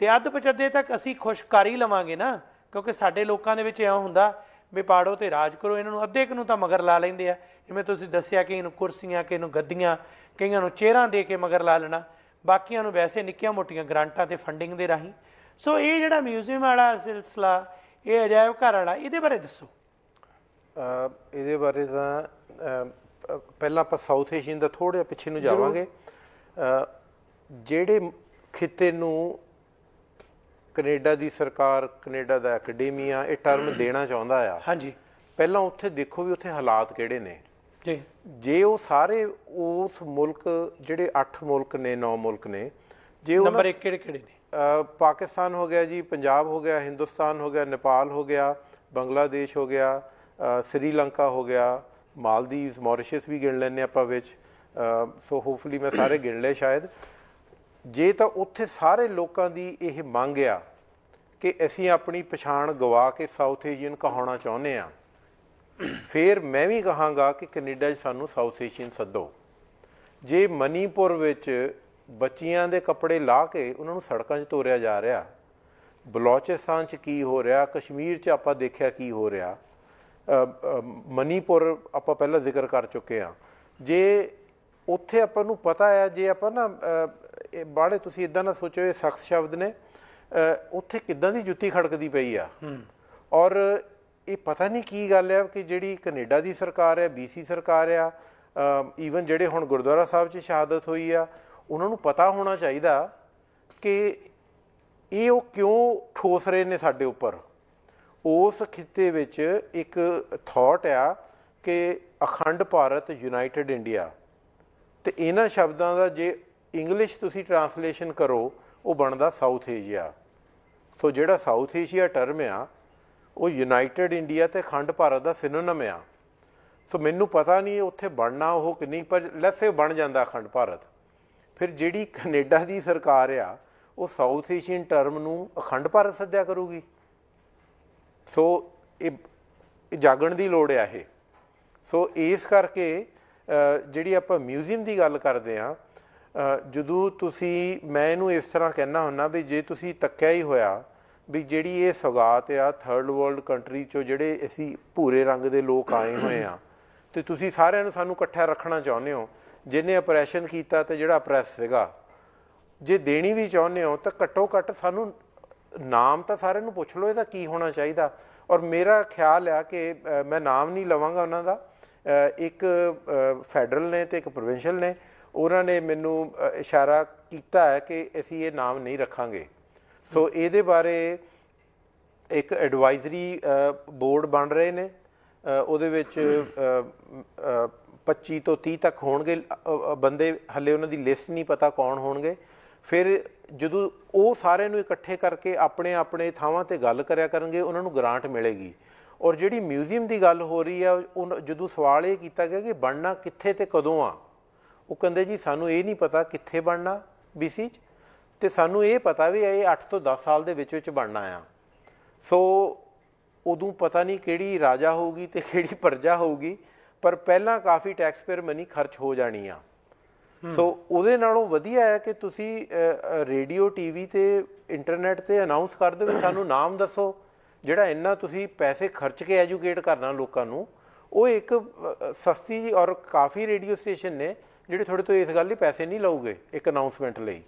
ਤੇ ਅੱਧ ਪਚੱਦੇ ਤੱਕ ਅਸੀਂ ਖੁਸ਼ ਕਰ ਹੀ ਲਵਾਂਗੇ ਨਾ ਕਿਉਂਕਿ ਸਾਡੇ ਲੋਕਾਂ ਦੇ ਵਿੱਚ ਐਂ ਹੁੰਦਾ ਵੀ ਪਾੜੋ ਤੇ ਰਾਜ ਕਰੋ ਇਹਨਾਂ ਨੂੰ ਅੱਧੇ ਕ ਨੂੰ ਤਾਂ ਮਗਰ ਲਾ ਲੈਂਦੇ ਆ ਜਿਵੇਂ ਤੁਸੀਂ ਦੱਸਿਆ ਕਿ ਇਹਨੂੰ ਕੁਰਸੀਆਂ ਕਿ ਇਹਨੂੰ ਗੱਦੀਆਂ ਕਈਆਂ ਨੂੰ ਚਿਹਰਾ ਦੇ ਕੇ ਮਗਰ ਲਾ ਲੈਣਾ ਬਾਕੀਆਂ ਨੂੰ ਵੈਸੇ ਨਿੱਕੀਆਂ ਮੋਟੀਆਂ ਗ੍ਰਾਂਟਾਂ ਤੇ ਫੰਡਿੰਗ ਦੇ ਰਾਹੀਂ ਸੋ ਇਹ ਜਿਹੜਾ ਮਿਊਜ਼ੀਅਮ ਵਾਲਾ ਸਿਲਸਿਲਾ ਇਹ ਅਜਾਇਬ ਘਰ ਵਾਲਾ ਇਹਦੇ ਬਾਰੇ ਦੱਸੋ ਇਹਦੇ ਬਾਰੇ ਤਾਂ ਪਹਿਲਾਂ ਆਪਾਂ ਸਾਊਥ ਏਸ਼ੀਅਨ ਦਾ ਥੋੜਾ ਪਿੱਛੇ ਨੂੰ ਜਾਵਾਂਗੇ ਜਿਹੜੇ ਖਿੱਤੇ ਨੂੰ ਕੈਨੇਡਾ ਦੀ ਸਰਕਾਰ ਕੈਨੇਡਾ ਦਾ ਅਕੈਡਮੀਆ ਇਹ ਟਰਮ ਦੇਣਾ ਚਾਹੁੰਦਾ ਆ ਹਾਂਜੀ ਪਹਿਲਾਂ ਉੱਥੇ ਦੇਖੋ ਵੀ ਉੱਥੇ ਹਾਲਾਤ ਕਿਹੜੇ ਨੇ ਜੀ ਜੇ ਉਹ ਸਾਰੇ ਉਸ ਮੁਲਕ ਜਿਹੜੇ 8 ਮੁਲਕ ਨੇ 9 ਮੁਲਕ ਨੇ ਜੇ ਉਹ ਨੰਬਰ 1 ਕਿਹੜੇ ਕਿਹੜੇ ਨੇ ਪਾਕਿਸਤਾਨ ਹੋ ਗਿਆ ਜੀ ਪੰਜਾਬ ਹੋ ਗਿਆ ਹਿੰਦੁਸਤਾਨ ਹੋ ਗਿਆ ਨੇਪਾਲ ਹੋ ਗਿਆ ਬੰਗਲਾਦੇਸ਼ ਹੋ ਗਿਆ ਸ੍ਰੀਲੰਕਾ ਹੋ ਗਿਆ ਮਾਲਦੀਵਸ ਮੌਰੀਸ਼ੀਅਸ ਵੀ ਗਿਣ ਲੈਣੇ ਆਪਾਂ ਵਿੱਚ ਸੋ ਹੋਪਫੁਲੀ ਮੈਂ ਸਾਰੇ ਗਿਣ ਲਏ ਸ਼ਾਇਦ ਜੇ ਤਾਂ ਉੱਥੇ ਸਾਰੇ ਲੋਕਾਂ ਦੀ ਇਹ ਮੰਗ ਆ ਕਿ ਅਸੀਂ ਆਪਣੀ ਪਛਾਣ ਗਵਾ ਕੇ ਸਾਊਥ ਏਸ਼ੀਅਨ ਕਹਾਉਣਾ ਚਾਹੁੰਦੇ ਆ ਫਿਰ ਮੈਂ ਵੀ ਕਹਾਂਗਾ ਕਿ ਕੈਨੇਡਾ 'ਚ ਸਾਨੂੰ ਸਾਊਥ ਏਸ਼ੀਅਨ ਸੱਦੋ ਜੇ ਮਨੀਪੁਰ ਵਿੱਚ ਬੱਚੀਆਂ ਦੇ ਕੱਪੜੇ ਲਾ ਕੇ ਉਹਨਾਂ ਨੂੰ ਸੜਕਾਂ 'ਚ ਤੋਰਿਆ ਜਾ ਰਿਹਾ ਬਲੋਚਿਸਤਾਨ 'ਚ ਕੀ ਹੋ ਰਿਹਾ ਕਸ਼ਮੀਰ 'ਚ ਆਪਾਂ ਦੇਖਿਆ ਕੀ ਹੋ ਰਿਹਾ ਮਨੀਪੁਰ ਆਪਾਂ ਪਹਿਲਾਂ ਜ਼ਿਕਰ ਕਰ ਚੁੱਕੇ ਆ ਜੇ ਉੱਥੇ ਆਪਾਂ ਨੂੰ ਪਤਾ ਆ ਜੇ ਆਪਾਂ ਨਾ ਇਹ ਬਾੜੇ ਤੁਸੀਂ ਇਦਾਂ ਨਾ ਸੋਚੋ ਇਹ ਸਖਤ ਸ਼ਬਦ ਨੇ ਉੱਥੇ ਕਿੱਦਾਂ ਦੀ ਜੁੱਤੀ ਖੜਕਦੀ ਪਈ ਆ ਔਰ ਇਹ ਪਤਾ ਨਹੀਂ ਕੀ ਗੱਲ ਹੈ ਕਿ ਜਿਹੜੀ ਕੈਨੇਡਾ ਦੀ ਸਰਕਾਰ ਹੈ ਬੀਸੀ ਸਰਕਾਰ ਆ ਈਵਨ ਜਿਹੜੇ ਹੁਣ ਗੁਰਦੁਆਰਾ ਸਾਹਿਬ 'ਚ ਸ਼ਹਾਦਤ ਹੋਈ ਆ ਉਹਨਾਂ ਨੂੰ ਪਤਾ ਹੋਣਾ ਚਾਹੀਦਾ ਕਿ ਇਹ ਉਹ ਕਿਉਂ ਠੋਸ ਰਹੇ ਨੇ ਸਾਡੇ ਉੱਪਰ ਉਸ ਖਿੱਤੇ ਵਿੱਚ ਇੱਕ ਥਾਟ ਆ ਕਿ ਅਖੰਡ ਭਾਰਤ ਯੂਨਾਈਟਿਡ ਇੰਡੀਆ ਤੇ ਇਹਨਾਂ ਸ਼ਬਦਾਂ ਦਾ ਜੇ ਇੰਗਲਿਸ਼ ਤੁਸੀਂ ਟਰਾਂਸਲੇਸ਼ਨ ਕਰੋ ਉਹ ਬਣਦਾ ਸਾਊਥ ਏਸ਼ੀਆ ਸੋ ਜਿਹੜਾ ਸਾਊਥ ਏਸ਼ੀਆ ਟਰਮ ਆ ਉਹ ਯੂਨਾਈਟਿਡ ਇੰਡੀਆ ਤੇ ਖੰਡ ਭਾਰਤ ਦਾ ਸਿਨੋਨਮ ਆ ਸੋ ਮੈਨੂੰ ਪਤਾ ਨਹੀਂ ਉੱਥੇ ਬਣਨਾ ਉਹ ਕਿ ਨਹੀਂ ਪਰ ਲੈਸੇ ਬਣ ਜਾਂਦਾ ਖੰਡ ਭਾਰਤ ਫਿਰ ਜਿਹੜੀ ਕੈਨੇਡਾ ਦੀ ਸਰਕਾਰ ਆ ਉਹ ਸਾਊਥ ਏਸ਼ੀਅਨ ਟਰਮ ਨੂੰ ਅਖੰਡ ਭਾਰਤ ਸੱਦਿਆ ਕਰੂਗੀ ਸੋ ਇਹ ਜਾਗਣ ਦੀ ਲੋੜ ਆ ਇਹ ਸੋ ਇਸ ਕਰਕੇ ਜਿਹੜੀ ਆਪਾਂ ਮਿਊਜ਼ੀਅਮ ਦੀ ਗੱਲ ਕਰਦੇ ਆ ਜਦੋਂ ਤੁਸੀਂ ਮੈਂ ਇਹਨੂੰ ਇਸ ਤਰ੍ਹਾਂ ਕਹਿਣਾ ਹੁੰਨਾ ਵੀ ਜੇ ਤੁਸੀਂ ਤੱਕਿਆ ਹੀ ਹੋਇਆ ਵੀ ਜਿਹੜੀ ਇਹ ਸੌਗਾਤ ਆ ਥਰਡ ਵਰਲਡ ਕੰਟਰੀ ਚੋਂ ਜਿਹੜੇ ਅਸੀਂ ਭੂਰੇ ਰੰਗ ਦੇ ਲੋਕ ਆਏ ਹੋਏ ਆ ਤੇ ਤੁਸੀਂ ਸਾਰਿਆਂ ਨੂੰ ਸਾਨੂੰ ਇਕੱਠਾ ਰੱਖਣਾ ਚਾਹੁੰਦੇ ਹੋ ਜਿਨੇ ਆਪਰੇਸ਼ਨ ਕੀਤਾ ਤੇ ਜਿਹੜਾ ਪ੍ਰੈਸ ਸੀਗਾ ਜੇ ਦੇਣੀ ਵੀ ਚਾਹੁੰਦੇ ਹੋ ਤਾਂ ਘੱਟੋ ਘੱਟ ਸਾਨੂੰ ਨਾਮ ਤਾਂ ਸਾਰਿਆਂ ਨੂੰ ਪੁੱਛ ਲਓ ਇਹਦਾ ਕੀ ਹੋਣਾ ਚਾਹੀਦਾ ਔਰ ਮੇਰਾ ਖਿਆਲ ਆ ਕਿ ਮੈਂ ਨਾਮ ਨਹੀਂ ਲਵਾਂਗਾ ਉਹਨਾਂ ਦਾ ਇੱਕ ਫੈਡਰਲ ਨੇ ਤੇ ਇੱਕ ਪ੍ਰੋਵਿੰਸ਼ੀਅਲ ਨੇ ਉਹਨਾਂ ਨੇ ਮੈਨੂੰ ਇਸ਼ਾਰਾ ਕੀਤਾ ਹੈ ਕਿ ਅਸੀਂ ਇਹ ਨਾਮ ਨਹੀਂ ਰੱਖਾਂਗੇ ਸੋ ਇਹਦੇ ਬਾਰੇ ਇੱਕ ਐਡਵਾਈਜ਼ਰੀ ਬੋਰਡ ਬਣ ਰਹੇ ਨੇ ਉਹਦੇ ਵਿੱਚ 25 ਤੋਂ 30 ਤੱਕ ਹੋਣਗੇ ਬੰਦੇ ਹੱਲੇ ਉਹਨਾਂ ਦੀ ਲਿਸਟ ਨਹੀਂ ਪਤਾ ਕੌਣ ਹੋਣਗੇ ਫਿਰ ਜਦੋਂ ਉਹ ਸਾਰਿਆਂ ਨੂੰ ਇਕੱਠੇ ਕਰਕੇ ਆਪਣੇ ਆਪਣੇ ਥਾਵਾਂ ਤੇ ਗੱਲ ਕਰਿਆ ਕਰਨਗੇ ਉਹਨਾਂ ਨੂੰ ਗ੍ਰਾਂਟ ਮਿਲੇਗੀ ਔਰ ਜਿਹੜੀ ਮਿਊਜ਼ੀਅਮ ਦੀ ਗੱਲ ਹੋ ਰਹੀ ਆ ਜਦੋਂ ਸਵਾਲ ਇਹ ਕੀਤਾ ਗਿਆ ਕਿ ਬਣਨਾ ਕਿੱਥੇ ਤੇ ਕਦੋਂ ਆ ਉਹ ਕਹਿੰਦੇ ਜੀ ਸਾਨੂੰ ਇਹ ਨਹੀਂ ਪਤਾ ਕਿੱਥੇ ਬਣਨਾ ਬੀਸੀ ਚ ਤੇ ਸਾਨੂੰ ਇਹ ਪਤਾ ਵੀ ਹੈ ਇਹ 8 ਤੋਂ 10 ਸਾਲ ਦੇ ਵਿੱਚ ਵਿੱਚ ਬਣਨਾ ਆ ਸੋ ਉਦੋਂ ਪਤਾ ਨਹੀਂ ਕਿਹੜੀ ਰਾਜਾ ਹੋਊਗੀ ਤੇ ਕਿਹੜੀ ਪਰਜਾ ਹੋਊਗੀ ਪਰ ਪਹਿਲਾਂ ਕਾਫੀ ਟੈਕਸ ਪੇਅਰ ਮਨੀ ਖਰਚ ਹੋ ਜਾਣੀ ਆ ਸੋ ਉਹਦੇ ਨਾਲੋਂ ਵਧੀਆ ਹੈ ਕਿ ਤੁਸੀਂ ਰੇਡੀਓ ਟੀਵੀ ਤੇ ਇੰਟਰਨੈਟ ਤੇ ਅਨਾਉਂਸ ਕਰ ਦਿਓ ਸਾਨੂੰ ਨਾਮ ਦੱਸੋ ਜਿਹੜਾ ਇੰਨਾ ਤੁਸੀਂ ਪੈਸੇ ਖਰਚ ਕੇ ਐਜੂਕੇਟ ਕਰਨਾ ਲੋਕਾਂ ਨੂੰ ਉਹ ਇੱਕ ਸਸਤੀ ਔਰ ਕਾਫੀ ਰੇਡੀਓ ਸਟੇਸ਼ਨ ਨੇ ਜਿਹੜੇ ਤੁਹਾਡੇ ਤੋਂ ਇਸ ਗੱਲ ਲਈ ਪੈਸੇ ਨਹੀਂ ਲਾਉਗੇ ਇੱਕ ਅਨਾਉਂਸਮੈਂਟ ਲਈ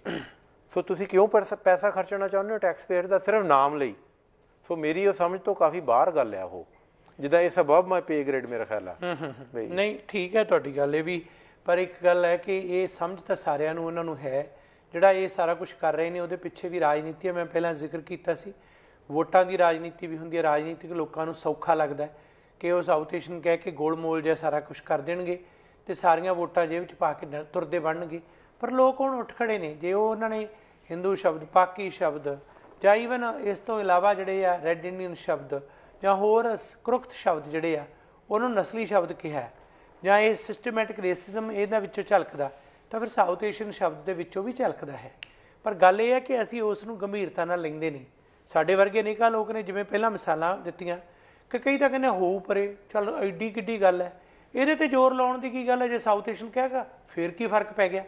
ਸੋ ਤੁਸੀਂ ਕਿਉਂ ਪੈਸਾ ਖਰਚਣਾ ਚਾਹੁੰਦੇ ਹੋ ਟੈਕਸ ਪੇਅਰ ਦਾ ਸਿਰਫ ਨਾਮ ਲਈ ਸੋ ਮੇਰੀ ਉਹ ਸਮਝ ਤੋਂ ਕਾਫੀ ਬਾਹਰ ਗੱਲ ਆ ਉਹ ਜਿੱਦਾਂ ਇਹ ਸਬਬ ਮਾਈ ਪੇ ਗ੍ਰੇਡ ਮੇਰਾ ਖਿਆਲ ਆ ਨਹੀਂ ਠੀਕ ਹੈ ਤੁਹਾਡੀ ਗੱਲ ਇਹ ਵੀ ਪਰ ਇੱਕ ਗੱਲ ਹੈ ਕਿ ਇਹ ਸਮਝ ਤਾਂ ਸਾਰਿਆਂ ਨੂੰ ਉਹਨਾਂ ਨੂੰ ਹੈ ਜਿਹੜਾ ਇਹ ਸਾਰਾ ਕੁਝ ਕਰ ਰਹੇ ਨੇ ਉਹਦੇ ਪਿੱਛੇ ਵੀ ਰਾਜਨੀਤੀ ਹੈ ਮੈਂ ਪਹਿਲਾਂ ਜ਼ਿਕਰ ਕੀਤਾ ਸੀ ਵੋਟਾਂ ਦੀ ਰਾਜਨੀਤੀ ਵੀ ਹੁੰਦੀ ਹੈ ਰਾਜਨੀਤਿਕ ਲੋਕਾਂ ਨੂੰ ਸੌਖਾ ਲੱਗਦਾ ਕਿ ਉਹ ਸਾਊਥ ਏਸ਼ੀਅਨ ਕਹਿ ਕੇ ਗੋਲਮੋਲ ਜਿਹਾ ਸਾਰਾ ਕੁਝ ਕਰ ਦੇਣਗੇ ਤੇ ਸਾਰੀਆਂ ਵੋਟਾਂ ਜੇਬ 'ਚ ਪਾ ਕੇ ਤੁਰਦੇ ਬਣਨਗੇ ਪਰ ਲੋਕ ਹੁਣ ਉੱਠ ਖੜੇ ਨੇ ਜੇ ਉਹ ਉਹਨਾਂ ਨੇ ਹਿੰਦੂ ਸ਼ਬਦ ਪਾਕੀ ਸ਼ਬਦ ਜਾਂ ਇਵਨ ਇਸ ਤੋਂ ਇਲਾਵਾ ਜਿਹੜੇ ਆ ਰੈਡ ਇੰਡੀਅਨ ਸ਼ਬਦ ਜਾਂ ਹੋਰ ਕਰੁਖਤ ਸ਼ਬਦ ਜਿਹੜੇ ਆ ਉਹਨੂੰ ਨਸਲੀ ਸ਼ਬਦ ਕਿਹਾ ਜਾਂ ਇਹ ਸਿਸਟਮੈਟਿਕ ਰੇਸਿਜ਼ਮ ਇਹਦੇ ਵਿੱਚੋਂ ਝਲਕਦਾ ਤਾਂ ਫਿਰ ਸਾਊਥ ਏਸ਼ੀਅਨ ਸ਼ਬਦ ਦੇ ਵਿੱਚੋਂ ਵੀ ਝਲਕਦਾ ਹੈ ਪਰ ਗੱਲ ਇਹ ਹੈ ਕਿ ਅਸੀਂ ਉਸ ਨੂੰ ਗੰਭੀਰਤਾ ਨਾਲ ਲੈਂਦੇ ਨਹੀਂ ਸਾਡੇ ਵਰਗੇ ਨਿਕਾ ਲੋਕ ਨੇ ਜਿਵੇਂ ਪਹਿਲਾਂ ਮਿਸਾਲਾਂ ਦਿੱਤੀਆਂ ਕਿ ਕਈ ਤਾਂ ਕਹਿੰਦੇ ਹੋਊ ਪਰੇ ਚਲ ਐਡੀ ਕਿੱਡੀ ਗੱਲ ਹੈ ਇਹਦੇ ਤੇ ਜ਼ੋਰ ਲਾਉਣ ਦੀ ਕੀ ਗੱਲ ਹੈ ਜੇ ਸਾਊਥ ਏਸ਼ੀਅਨ ਕਹੇਗਾ ਫਿਰ ਕੀ ਫਰਕ ਪੈ ਗਿਆ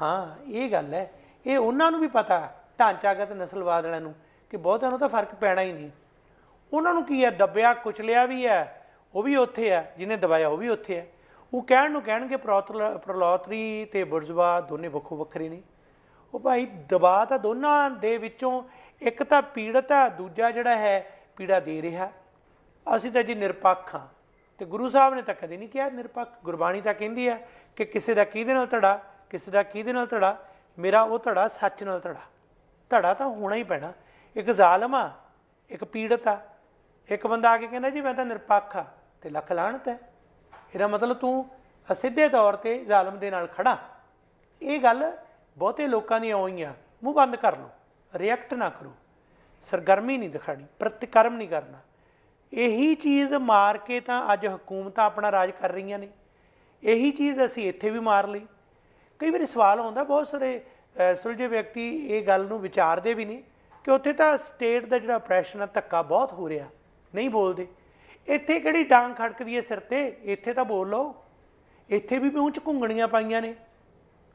ਹਾਂ ਇਹ ਗੱਲ ਹੈ ਇਹ ਉਹਨਾਂ ਨੂੰ ਵੀ ਪਤਾ ਢਾਂਚਾਗਤ ਨਸਲਵਾਦ ਵਾਲਿਆਂ ਨੂੰ ਕਿ ਬਹੁਤਿਆਂ ਨੂੰ ਤਾਂ ਫਰਕ ਪੈਣਾ ਹੀ ਨਹੀਂ ਉਹਨਾਂ ਨੂੰ ਕੀ ਹੈ ਦੱਬਿਆ ਕੁਚਲਿਆ ਵੀ ਹੈ ਉਹ ਵੀ ਉੱਥੇ ਹੈ ਜਿਹਨੇ ਦਬਾਇਆ ਉਹ ਵੀ ਉੱਥੇ ਹੈ ਉਹ ਕਹਿਣ ਨੂੰ ਕਹਿਣਗੇ ਪ੍ਰੋਲੋਤਰੀ ਤੇ ਬੁਰਜ਼ਵਾ ਦੋਨੇ ਵੱਖੋ ਵੱਖਰੇ ਨੇ ਉਹ ਭਾਈ ਦਬਾ ਤਾਂ ਦੋਨਾਂ ਦੇ ਵਿੱਚੋਂ ਇੱਕ ਤਾਂ ਪੀੜਤ ਹੈ ਦੂਜਾ ਜਿਹੜਾ ਹੈ ਪੀੜਾ ਦੇ ਰਿਹਾ ਅਸੀਂ ਤਾਂ ਜੀ ਨਿਰਪੱਖ ਹਾਂ ਤੇ ਗੁਰੂ ਸਾਹਿਬ ਨੇ ਤਾਂ ਕਦੇ ਨਹੀਂ ਕਿਹਾ ਨਿਰਪੱਖ ਗੁਰਬਾਣੀ ਤਾਂ ਕਹਿੰਦੀ ਹੈ ਕਿ ਕਿਸੇ ਦਾ ਕਿਹਦੇ ਨਾਲ ਧੜਾ ਕਿਸੇ ਦਾ ਕਿਹਦੇ ਨਾਲ ਧੜਾ ਮੇਰਾ ਉਹ ਧੜਾ ਸੱਚ ਨਾਲ ਧੜਾ ਧੜਾ ਤਾਂ ਹੋਣਾ ਹੀ ਪੈਣਾ ਇੱਕ ਜ਼ਾਲਮ ਆ ਇੱਕ ਪੀੜਤ ਆ ਇੱਕ ਬੰਦਾ ਆ ਕੇ ਕਹਿੰਦਾ ਜੀ ਮੈਂ ਤਾਂ ਨਿਰਪੱਖ ਆ ਤੇ ਲੱਖ ਲਾਣਤ ਹੈ ਇਹਦਾ ਮਤਲਬ ਤੂੰ ਸਿੱਧੇ ਤੌਰ ਤੇ ਜ਼ਾਲਮ ਦੇ ਨਾਲ ਖੜਾ ਇਹ ਗੱਲ ਬਹੁਤੇ ਲੋਕਾਂ ਦੀ ਆਉਈਆਂ ਮੂੰਹ ਬੰਦ ਕਰ ਲਓ ਰਿਐਕਟ ਨਾ ਕਰੋ ਸਰਗਰਮੀ ਨਹੀਂ ਦਿਖਾਣੀ ਪ੍ਰਤੀਕਰਮ ਨਹੀਂ ਕਰਨਾ ਇਹੀ ਚੀਜ਼ ਮਾਰ ਕੇ ਤਾਂ ਅੱਜ ਹਕੂਮਤਾਂ ਆਪਣਾ ਰਾਜ ਕਰ ਰਹੀਆਂ ਨੇ ਇਹੀ ਚੀਜ਼ ਅਸੀਂ ਇੱਥੇ ਵੀ ਮਾਰ ਲਈ ਕਈ ਵਾਰੀ ਸਵਾਲ ਆਉਂਦਾ ਬਹੁਤ ਸਾਰੇ ਸੁਲਝੇ ਵਿਅਕਤੀ ਇਹ ਗੱਲ ਨੂੰ ਵਿਚਾਰਦੇ ਵੀ ਨਹੀਂ ਕਿ ਉੱਥੇ ਤਾਂ ਸਟੇਟ ਦਾ ਜਿਹੜਾ ਆਪਰੇਸ਼ਨ ਆ ਧੱਕਾ ਬਹੁਤ ਹੋ ਰਿਹਾ ਨਹੀਂ ਬੋਲਦੇ ਇੱਥੇ ਕਿਹੜੀ ਡਾਂਗ ਖੜਕਦੀ ਹੈ ਸਿਰ ਤੇ ਇੱਥੇ ਤਾਂ ਬੋਲ ਲਓ ਇੱਥੇ ਵੀ ਪਹੁੰਚ ਘੁੰਗਣੀਆਂ ਪਾਈਆਂ ਨੇ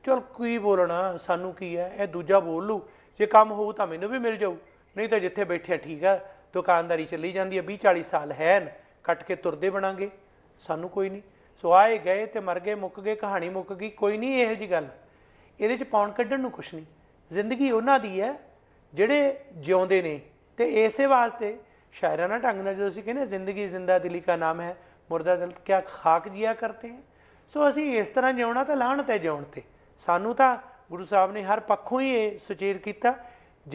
ਚਲ ਕੀ ਬੋਲਣਾ ਸਾਨੂੰ ਕੀ ਹੈ ਇਹ ਦੂਜਾ ਬੋਲ ਲੂ ਜੇ ਕੰਮ ਹੋਊ ਤਾਂ ਮੈਨੂੰ ਵੀ ਮਿਲ ਜਾਊ ਨਹੀਂ ਤਾਂ ਜਿੱਥੇ ਬੈਠਿਆ ਠੀਕ ਆ ਦੁਕਾਨਦਾਰੀ ਚੱਲੀ ਜਾਂਦੀ ਹੈ 20 40 ਸਾਲ ਹੈਨ ਕੱਟ ਕੇ ਤੁਰਦੇ ਬਣਾਂਗੇ ਸਾਨੂੰ ਕੋਈ ਨਹੀਂ ਸੋ ਆਏ ਗਏ ਤੇ ਮਰ ਗਏ ਮੁੱਕ ਗਏ ਕਹਾਣੀ ਮੁੱਕ ਗਈ ਕੋਈ ਨਹੀਂ ਇਹੋ ਜੀ ਗੱਲ ਇਹਦੇ ਚ ਪੌਣ ਕੱਢਣ ਨੂੰ ਕੁਛ ਨਹੀਂ ਜ਼ਿੰਦਗੀ ਉਹਨਾਂ ਦੀ ਹੈ ਜਿਹੜੇ ਜਿਉਂਦੇ ਨੇ ਤੇ ਇਸੇ ਵਾਸਤੇ ਸ਼ਾਇਰਾਨਾ ਢੰਗ ਨਾਲ ਜਦੋਂ ਅਸੀਂ ਕਹਿੰਦੇ ਜ਼ਿੰਦਗੀ ਜ਼ਿੰਦਾ ਦਿਲੀ ਦਾ ਨਾਮ ਹੈ ਮੁਰਦਾ ਦਿਲ ਕਿਆ ਖਾਕ ਜੀਆ ਕਰਤੇ ਹੈ ਸੋ ਅਸੀਂ ਇਸ ਤਰ੍ਹਾਂ ਜਿਉਣਾ ਤਾਂ ਲਾਹਣ ਤੇ ਜਿਉਣ ਤੇ ਸਾਨੂੰ ਤਾਂ ਗੁਰੂ ਸਾਹਿਬ ਨੇ ਹਰ ਪੱਖੋਂ ਹੀ ਇਹ ਸੁਚੇਤ ਕੀਤਾ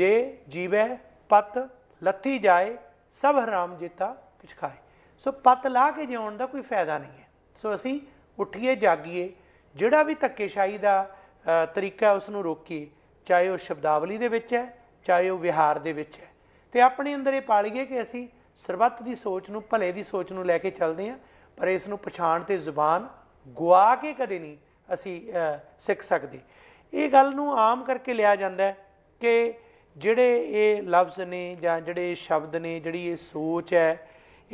ਜੇ ਜੀਵੈ ਪਤ ਲੱਥੀ ਜਾਏ ਸਭ ਹਰਾਮ ਜੀਤਾ ਕਿਛ ਖਾਏ ਸੋ ਪਤ ਲਾ ਕੇ ਜਿਉਣ ਦਾ ਕੋਈ ਫਾਇਦਾ ਨਹੀਂ ਹੈ ਸੋ ਅਸੀਂ ਉੱਠੀਏ ਜਾਗੀਏ ਜਿਹੜਾ ਵੀ ਤੱਕੇਸ਼ਾਈ ਦਾ ਤਰੀਕਾ ਉਸ ਨੂੰ ਰੋਕੀਏ ਚਾਹੇ ਉਹ ਸ਼ਬਦਾਵਲੀ ਦੇ ਵਿੱਚ ਹੈ ਚਾਹੇ ਉਹ ਵਿਹਾਰ ਦੇ ਵਿੱਚ ਹੈ ਤੇ ਆਪਣੇ ਅੰਦਰ ਇਹ ਪਾਲੀਏ ਕਿ ਅਸੀਂ ਸਰਬੱਤ ਦੀ ਸੋਚ ਨੂੰ ਭਲੇ ਦੀ ਸੋਚ ਨੂੰ ਲੈ ਕੇ ਚੱਲਦੇ ਹਾਂ ਪਰ ਇਸ ਨੂੰ ਪਛਾਣ ਤੇ ਜ਼ੁਬਾਨ ਗਵਾ ਕੇ ਕਦੇ ਨਹੀਂ ਅਸੀਂ ਸਿੱਖ ਸਕਦੇ ਇਹ ਗੱਲ ਨੂੰ ਆਮ ਕਰਕੇ ਲਿਆ ਜਾਂਦਾ ਹੈ ਕਿ ਜਿਹੜੇ ਇਹ ਲਫ਼ਜ਼ ਨੇ ਜਾਂ ਜਿਹੜੇ ਸ਼ਬਦ ਨੇ ਜਿਹੜੀ ਇਹ ਸੋਚ ਹੈ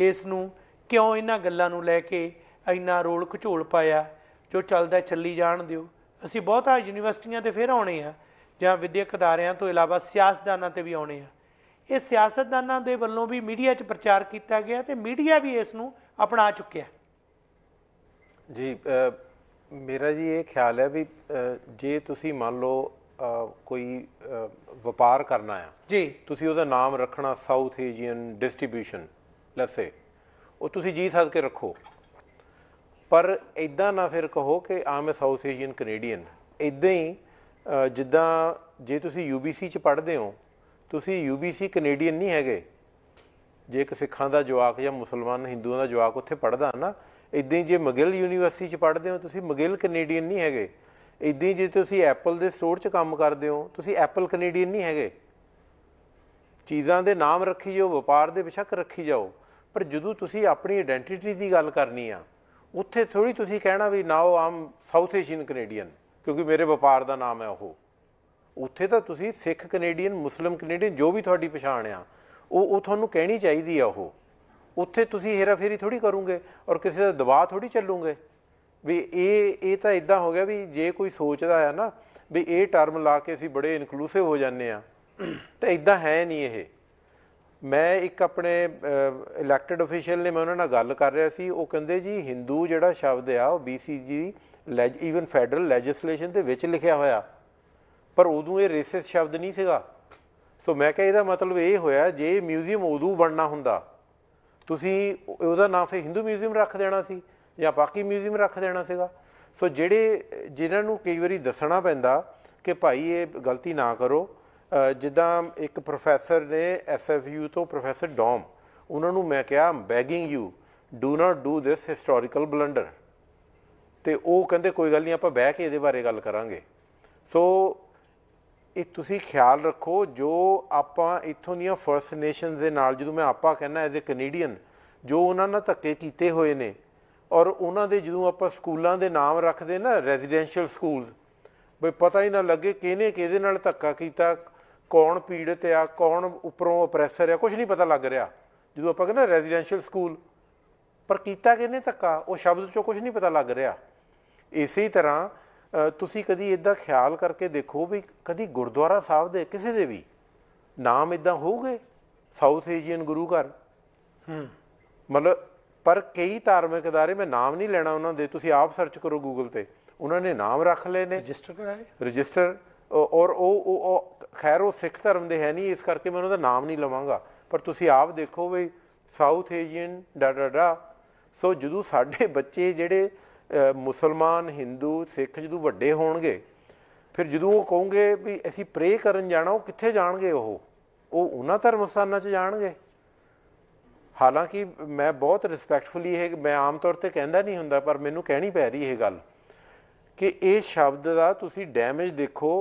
ਇਸ ਨੂੰ ਕਿਉਂ ਇਹਨਾਂ ਗੱਲਾਂ ਨੂੰ ਲੈ ਕੇ ਇੰਨਾ ਰੋਲ ਖਚੋਲ ਪਾਇਆ ਜੋ ਚੱਲਦਾ ਚੱਲੀ ਜਾਣ ਦਿਓ ਅਸੀਂ ਬਹੁਤਾ ਯੂਨੀਵਰਸਿਟੀਆਂ ਤੇ ਫੇਰ ਆਉਣੇ ਆ ਜਾਂ ਵਿਦਿਅਕ ਅਦਾਰਿਆਂ ਤੋਂ ਇਲਾਵਾ ਸਿਆਸਤਦਾਨਾਂ ਤੇ ਵੀ ਆਉਣੇ ਆ ਇਹ ਸਿਆਸਤਦਾਨਾਂ ਦੇ ਵੱਲੋਂ ਵੀ ਮੀਡੀਆ 'ਚ ਪ੍ਰਚਾਰ ਕੀਤਾ ਗਿਆ ਤੇ ਮੀਡੀਆ ਵੀ ਇਸ ਨੂੰ ਅਪਣਾ ਚੁੱਕਿਆ ਜੀ ਮੇਰਾ ਜੀ ਇਹ ਖਿਆਲ ਹੈ ਵੀ ਜੇ ਤੁਸੀਂ ਮੰਨ ਲਓ ਕੋਈ ਵਪਾਰ ਕਰਨਾ ਆ ਜੀ ਤੁਸੀਂ ਉਹਦਾ ਨਾਮ ਰੱਖਣਾ ਸਾਊਥ ਏਸ਼ੀਅਨ ਡਿਸਟ੍ਰੀਬਿਊਸ਼ਨ ਲੱਸੇ ਉਹ ਤੁਸੀਂ ਜੀ ਸਾਧ ਕੇ ਰੱਖੋ ਪਰ ਇਦਾਂ ਨਾ ਫਿਰ ਕਹੋ ਕਿ ਆ ਮੈਂ ਸਾਊਥ ਏਸ਼ੀਅਨ ਕੈਨੇਡੀਅਨ ਇਦਾਂ ਹੀ ਜਿੱਦਾਂ ਜੇ ਤੁਸੀਂ ਯੂਬੀਸੀ ਚ ਪੜ੍ਹਦੇ ਹੋ ਤੁਸੀਂ ਯੂਬੀਸੀ ਕੈਨੇਡੀਅਨ ਨਹੀਂ ਹੈਗੇ ਜੇ ਇੱਕ ਸਿੱਖਾਂ ਦਾ ਜਵਾਕ ਜਾਂ ਮੁਸਲਮਾਨ ਹਿੰਦੂਆਂ ਦਾ ਜਵਾਕ ਉੱਥੇ ਪੜਦਾ ਨਾ ਇਦਾਂ ਹੀ ਜੇ ਮਗਿਲ ਯੂਨੀਵਰਸਿਟੀ ਚ ਪੜ੍ਹਦੇ ਹੋ ਤੁਸੀਂ ਮਗਿਲ ਕੈਨੇਡੀਅਨ ਨਹੀਂ ਹੈਗੇ ਇਦਾਂ ਜੇ ਤੁਸੀਂ ਐਪਲ ਦੇ ਸਟੋਰ 'ਚ ਕੰਮ ਕਰਦੇ ਹੋ ਤੁਸੀਂ ਐਪਲ ਕੈਨੇਡੀਅਨ ਨਹੀਂ ਹੈਗੇ ਚੀਜ਼ਾਂ ਦੇ ਨਾਮ ਰੱਖੀ ਜਾਓ ਵਪਾਰ ਦੇ ਬਿਸ਼ੱਕ ਰੱਖੀ ਜਾਓ ਪਰ ਜਦੋਂ ਤੁਸੀਂ ਆਪਣੀ ਆਇਡੈਂਟੀਟੀ ਦੀ ਗੱਲ ਕਰਨੀ ਆ ਉੱਥੇ ਥੋੜੀ ਤੁਸੀਂ ਕਹਿਣਾ ਵੀ now I'm south Asian Canadian ਕਿਉਂਕਿ ਮੇਰੇ ਵਪਾਰ ਦਾ ਨਾਮ ਹੈ ਉਹ ਉੱਥੇ ਤਾਂ ਤੁਸੀਂ ਸਿੱਖ ਕੈਨੇਡੀਅਨ ਮੁਸਲਮ ਕੈਨੇਡੀਅਨ ਜੋ ਵੀ ਤੁਹਾਡੀ ਪਛਾਣ ਆ ਉਹ ਉਹ ਤੁਹਾਨੂੰ ਕਹਿਣੀ ਚਾਹੀਦੀ ਆ ਉਹ ਉੱਥੇ ਤੁਸੀਂ ਫੇਰੀ ਥੋੜੀ ਕਰੋਗੇ ਔਰ ਕਿਸੇ ਦਾ ਦਬਾਅ ਥੋੜੀ ਚੱਲੂਗੇ ਵੀ ਇਹ ਇਹ ਤਾਂ ਇਦਾਂ ਹੋ ਗਿਆ ਵੀ ਜੇ ਕੋਈ ਸੋਚਦਾ ਆ ਨਾ ਵੀ ਇਹ ਟਰਮ ਲਾ ਕੇ ਅਸੀਂ ਬੜੇ ਇਨਕਲੂਸਿਵ ਹੋ ਜਾਂਦੇ ਆ ਤੇ ਇਦਾਂ ਹੈ ਨਹੀਂ ਇਹ ਮੈਂ ਇੱਕ ਆਪਣੇ ਇਲੈਕਟਿਡ ਅਫੀਸ਼ੀਅਲ ਨੇ ਮੈਂ ਉਹਨਾਂ ਨਾਲ ਗੱਲ ਕਰ ਰਿਹਾ ਸੀ ਉਹ ਕਹਿੰਦੇ ਜੀ ਹਿੰਦੂ ਜਿਹੜਾ ਸ਼ਬਦ ਆ ਉਹ ਬੀਸੀਜੀ ਇਵਨ ਫੈਡਰਲ ਲੈਜਿਸਲੇਸ਼ਨ ਦੇ ਵਿੱਚ ਲਿਖਿਆ ਹੋਇਆ ਪਰ ਉਦੋਂ ਇਹ ਰੇਸਿਸ ਸ਼ਬਦ ਨਹੀਂ ਸੀਗਾ ਸੋ ਮੈਂ ਕਹਿੰਦਾ ਇਹਦਾ ਮਤਲਬ ਇਹ ਹੋਇਆ ਜੇ ਮਿਊਜ਼ੀਅਮ ਉਦੋਂ ਬਣਨਾ ਹੁੰਦਾ ਤੁਸੀਂ ਉਹਦਾ ਨਾਮ ਫੇ ਹਿੰਦੂ ਮਿਊਜ਼ੀਅਮ ਰੱਖ ਦੇਣਾ ਸੀ ਜਾਂ ਬਾਕੀ ਮਿਊਜ਼ੀਅਮ ਰੱਖ ਦੇਣਾ ਸੀਗਾ ਸੋ ਜਿਹੜੇ ਜਿਨ੍ਹਾਂ ਨੂੰ ਕਈ ਵਾਰੀ ਦੱਸਣਾ ਪੈਂਦਾ ਕਿ ਭਾਈ ਇਹ ਗਲਤੀ ਨਾ ਕਰੋ ਜਿੱਦਾਂ ਇੱਕ ਪ੍ਰੋਫੈਸਰ ਨੇ ਐਸਐਫਯੂ ਤੋਂ ਪ੍ਰੋਫੈਸਰ ਡੋਮ ਉਹਨਾਂ ਨੂੰ ਮੈਂ ਕਿਹਾ begging you do not do this historical blunder ਤੇ ਉਹ ਕਹਿੰਦੇ ਕੋਈ ਗੱਲ ਨਹੀਂ ਆਪਾਂ ਬਹਿ ਕੇ ਇਹਦੇ ਬਾਰੇ ਗੱਲ ਕਰਾਂਗੇ ਸੋ ਇਹ ਤੁਸੀਂ ਖਿਆਲ ਰੱਖੋ ਜੋ ਆਪਾਂ ਇਥੋਂ ਦੀਆਂ ਫਰਸਟ ਨੇਸ਼ਨਸ ਦੇ ਨਾਲ ਜਦੋਂ ਮੈਂ ਆਪਾਂ ਕਹਿੰਦਾ ਐਜ਼ ਅ ਕੈਨੇਡੀਅਨ ਜੋ ਉਹਨਾਂ ਨਾਲ ਧੱਕੇ ਕੀਤੇ ਹੋਏ ਨੇ ਔਰ ਉਹਨਾਂ ਦੇ ਜਦੋਂ ਆਪਾਂ ਸਕੂਲਾਂ ਦੇ ਨਾਮ ਰੱਖਦੇ ਨਾ ਰੈਜ਼ੀਡੈਂਸ਼ੀਅਲ ਸਕੂਲਸ ਬਈ ਪਤਾ ਹੀ ਨਾ ਲੱਗੇ ਕਿਹਨੇ ਕਿਹਦੇ ਨਾਲ ਧੱਕਾ ਕੀਤਾ ਕੌਣ ਪੀੜਤ ਆ ਕੌਣ ਉੱਪਰੋਂ ਅਪਰੈਸਰ ਆ ਕੁਝ ਨਹੀਂ ਪਤਾ ਲੱਗ ਰਿਹਾ ਜਦੋਂ ਆਪਾਂ ਕਹਿੰਦੇ ਰੈਜ਼ੀਡੈਂਸ਼ੀਅਲ ਸਕੂਲ ਪਰ ਕੀਤਾ ਕਿਹਨੇ ਧੱਕਾ ਉਹ ਸ਼ਬਦ ਚੋਂ ਕੁਝ ਨਹੀਂ ਪਤਾ ਲੱਗ ਰਿਹਾ ਇਸੇ ਤਰ੍ਹਾਂ ਤੁਸੀਂ ਕਦੀ ਇਦਾਂ ਖਿਆਲ ਕਰਕੇ ਦੇਖੋ ਵੀ ਕਦੀ ਗੁਰਦੁਆਰਾ ਸਾਹਿਬ ਦੇ ਕਿਸੇ ਦੇ ਵੀ ਨਾਮ ਇਦਾਂ ਹੋਊਗੇ ਸਾਊਥ ਏਸ਼ੀਅਨ ਗੁਰੂ ਘਰ ਹੂੰ ਮਤਲਬ ਪਰ ਕਈ ਧਾਰਮਿਕ ادارے ਮੈਂ ਨਾਮ ਨਹੀਂ ਲੈਣਾ ਉਹਨਾਂ ਦੇ ਤੁਸੀਂ ਆਪ ਸਰਚ ਕਰੋ ਗੂਗਲ ਤੇ ਉਹਨਾਂ ਨੇ ਨਾਮ ਰੱਖ ਲਏ ਨੇ ਰਜਿਸਟਰ ਕਰਾਏ ਰਜਿਸਟਰ ਔਰ ਉਹ ਉਹ ਖੈਰ ਉਹ ਸਿੱਖ ਧਰਮ ਦੇ ਹੈ ਨਹੀਂ ਇਸ ਕਰਕੇ ਮੈਂ ਉਹਨਾਂ ਦਾ ਨਾਮ ਨਹੀਂ ਲਵਾਂਗਾ ਪਰ ਤੁਸੀਂ ਆਪ ਦੇਖੋ ਵੀ ਸਾਊਥ ਏਸ਼ੀਅਨ ਡਾ ਡਾ ਡਾ ਸੋ ਜਦੋਂ ਸਾਡੇ ਬੱਚੇ ਜਿਹੜੇ ਮੁਸਲਮਾਨ ਹਿੰਦੂ ਸਿੱਖ ਜਦੋਂ ਵੱਡੇ ਹੋਣਗੇ ਫਿਰ ਜਦੋਂ ਉਹ ਕਹੋਗੇ ਵੀ ਅਸੀਂ ਪ੍ਰੇ ਕਰਨ ਜਾਣਾ ਉਹ ਕਿੱਥੇ ਜਾਣਗੇ ਉਹ ਉਹ ਉਹਨਾਂ ਧਰਮ ਸਥਾਨਾਂ 'ਚ ਜਾਣਗੇ ਹਾਲਾਂਕਿ ਮੈਂ ਬਹੁਤ ਰਿਸਪੈਕਟਫੁਲੀ ਇਹ ਮੈਂ ਆਮ ਤੌਰ ਤੇ ਕਹਿੰਦਾ ਨਹੀਂ ਹੁੰਦਾ ਪਰ ਮੈਨੂੰ ਕਹਿਣੀ ਪੈ ਰਹੀ ਇਹ ਗੱਲ ਕਿ ਇਹ ਸ਼ਬਦ ਦਾ ਤੁਸੀਂ ਡੈਮੇਜ ਦੇਖੋ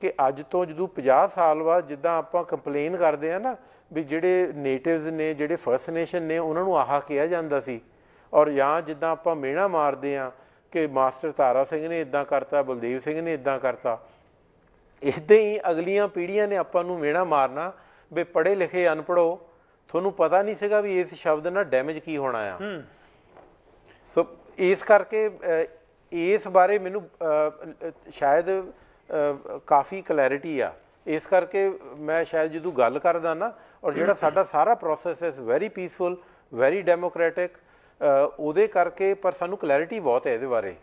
ਕਿ ਅੱਜ ਤੋਂ ਜਦੋਂ 50 ਸਾਲ ਬਾਅਦ ਜਿੱਦਾਂ ਆਪਾਂ ਕੰਪਲੇਨ ਕਰਦੇ ਆ ਨਾ ਵੀ ਜਿਹੜੇ ਨੇਟਿਵਸ ਨੇ ਜਿਹੜੇ ਫਰਸਟ ਨੇਸ਼ਨ ਨੇ ਉਹਨਾਂ ਨੂੰ ਆਹਾ ਕਿਹਾ ਜਾਂਦਾ ਸੀ ਔਰ ਜਾਂ ਜਿੱਦਾਂ ਆਪਾਂ ਮੇਣਾ ਮਾਰਦੇ ਆ ਕਿ ਮਾਸਟਰ ਤਾਰਾ ਸਿੰਘ ਨੇ ਇਦਾਂ ਕਰਤਾ ਬਲਦੇਵ ਸਿੰਘ ਨੇ ਇਦਾਂ ਕਰਤਾ ਇਦਾਂ ਹੀ ਅਗਲੀਆਂ ਪੀੜ੍ਹੀਆਂ ਨੇ ਆਪਾਂ ਨੂੰ ਮੇਣਾ ਮਾਰਨਾ ਵੀ ਪੜ੍ਹੇ ਲਿਖੇ ਅਨਪੜੋ ਤੁਹਾਨੂੰ ਪਤਾ ਨਹੀਂ ਸੀਗਾ ਵੀ ਇਸ ਸ਼ਬਦ ਨਾਲ ਡੈਮੇਜ ਕੀ ਹੋਣਾ ਆ ਸੋ ਇਸ ਕਰਕੇ ਇਸ ਬਾਰੇ ਮੈਨੂੰ ਸ਼ਾਇਦ ਕਾਫੀ ਕਲੈਰਿਟੀ ਆ ਇਸ ਕਰਕੇ ਮੈਂ ਸ਼ਾਇਦ ਜਦੋਂ ਗੱਲ ਕਰਦਾ ਨਾ ਔਰ ਜਿਹੜਾ ਸਾਡਾ ਸਾਰਾ ਪ੍ਰੋਸੈਸ ਇਸ ਵੈਰੀ ਪੀਸਫੁਲ ਵੈਰੀ ਡੈਮੋਕਰੈਟਿਕ ਉਹਦੇ ਕਰਕੇ ਪਰ ਸਾਨੂੰ ਕਲੈਰਿਟੀ ਬਹੁਤ ਹੈ ਇਹਦੇ ਬਾਰੇ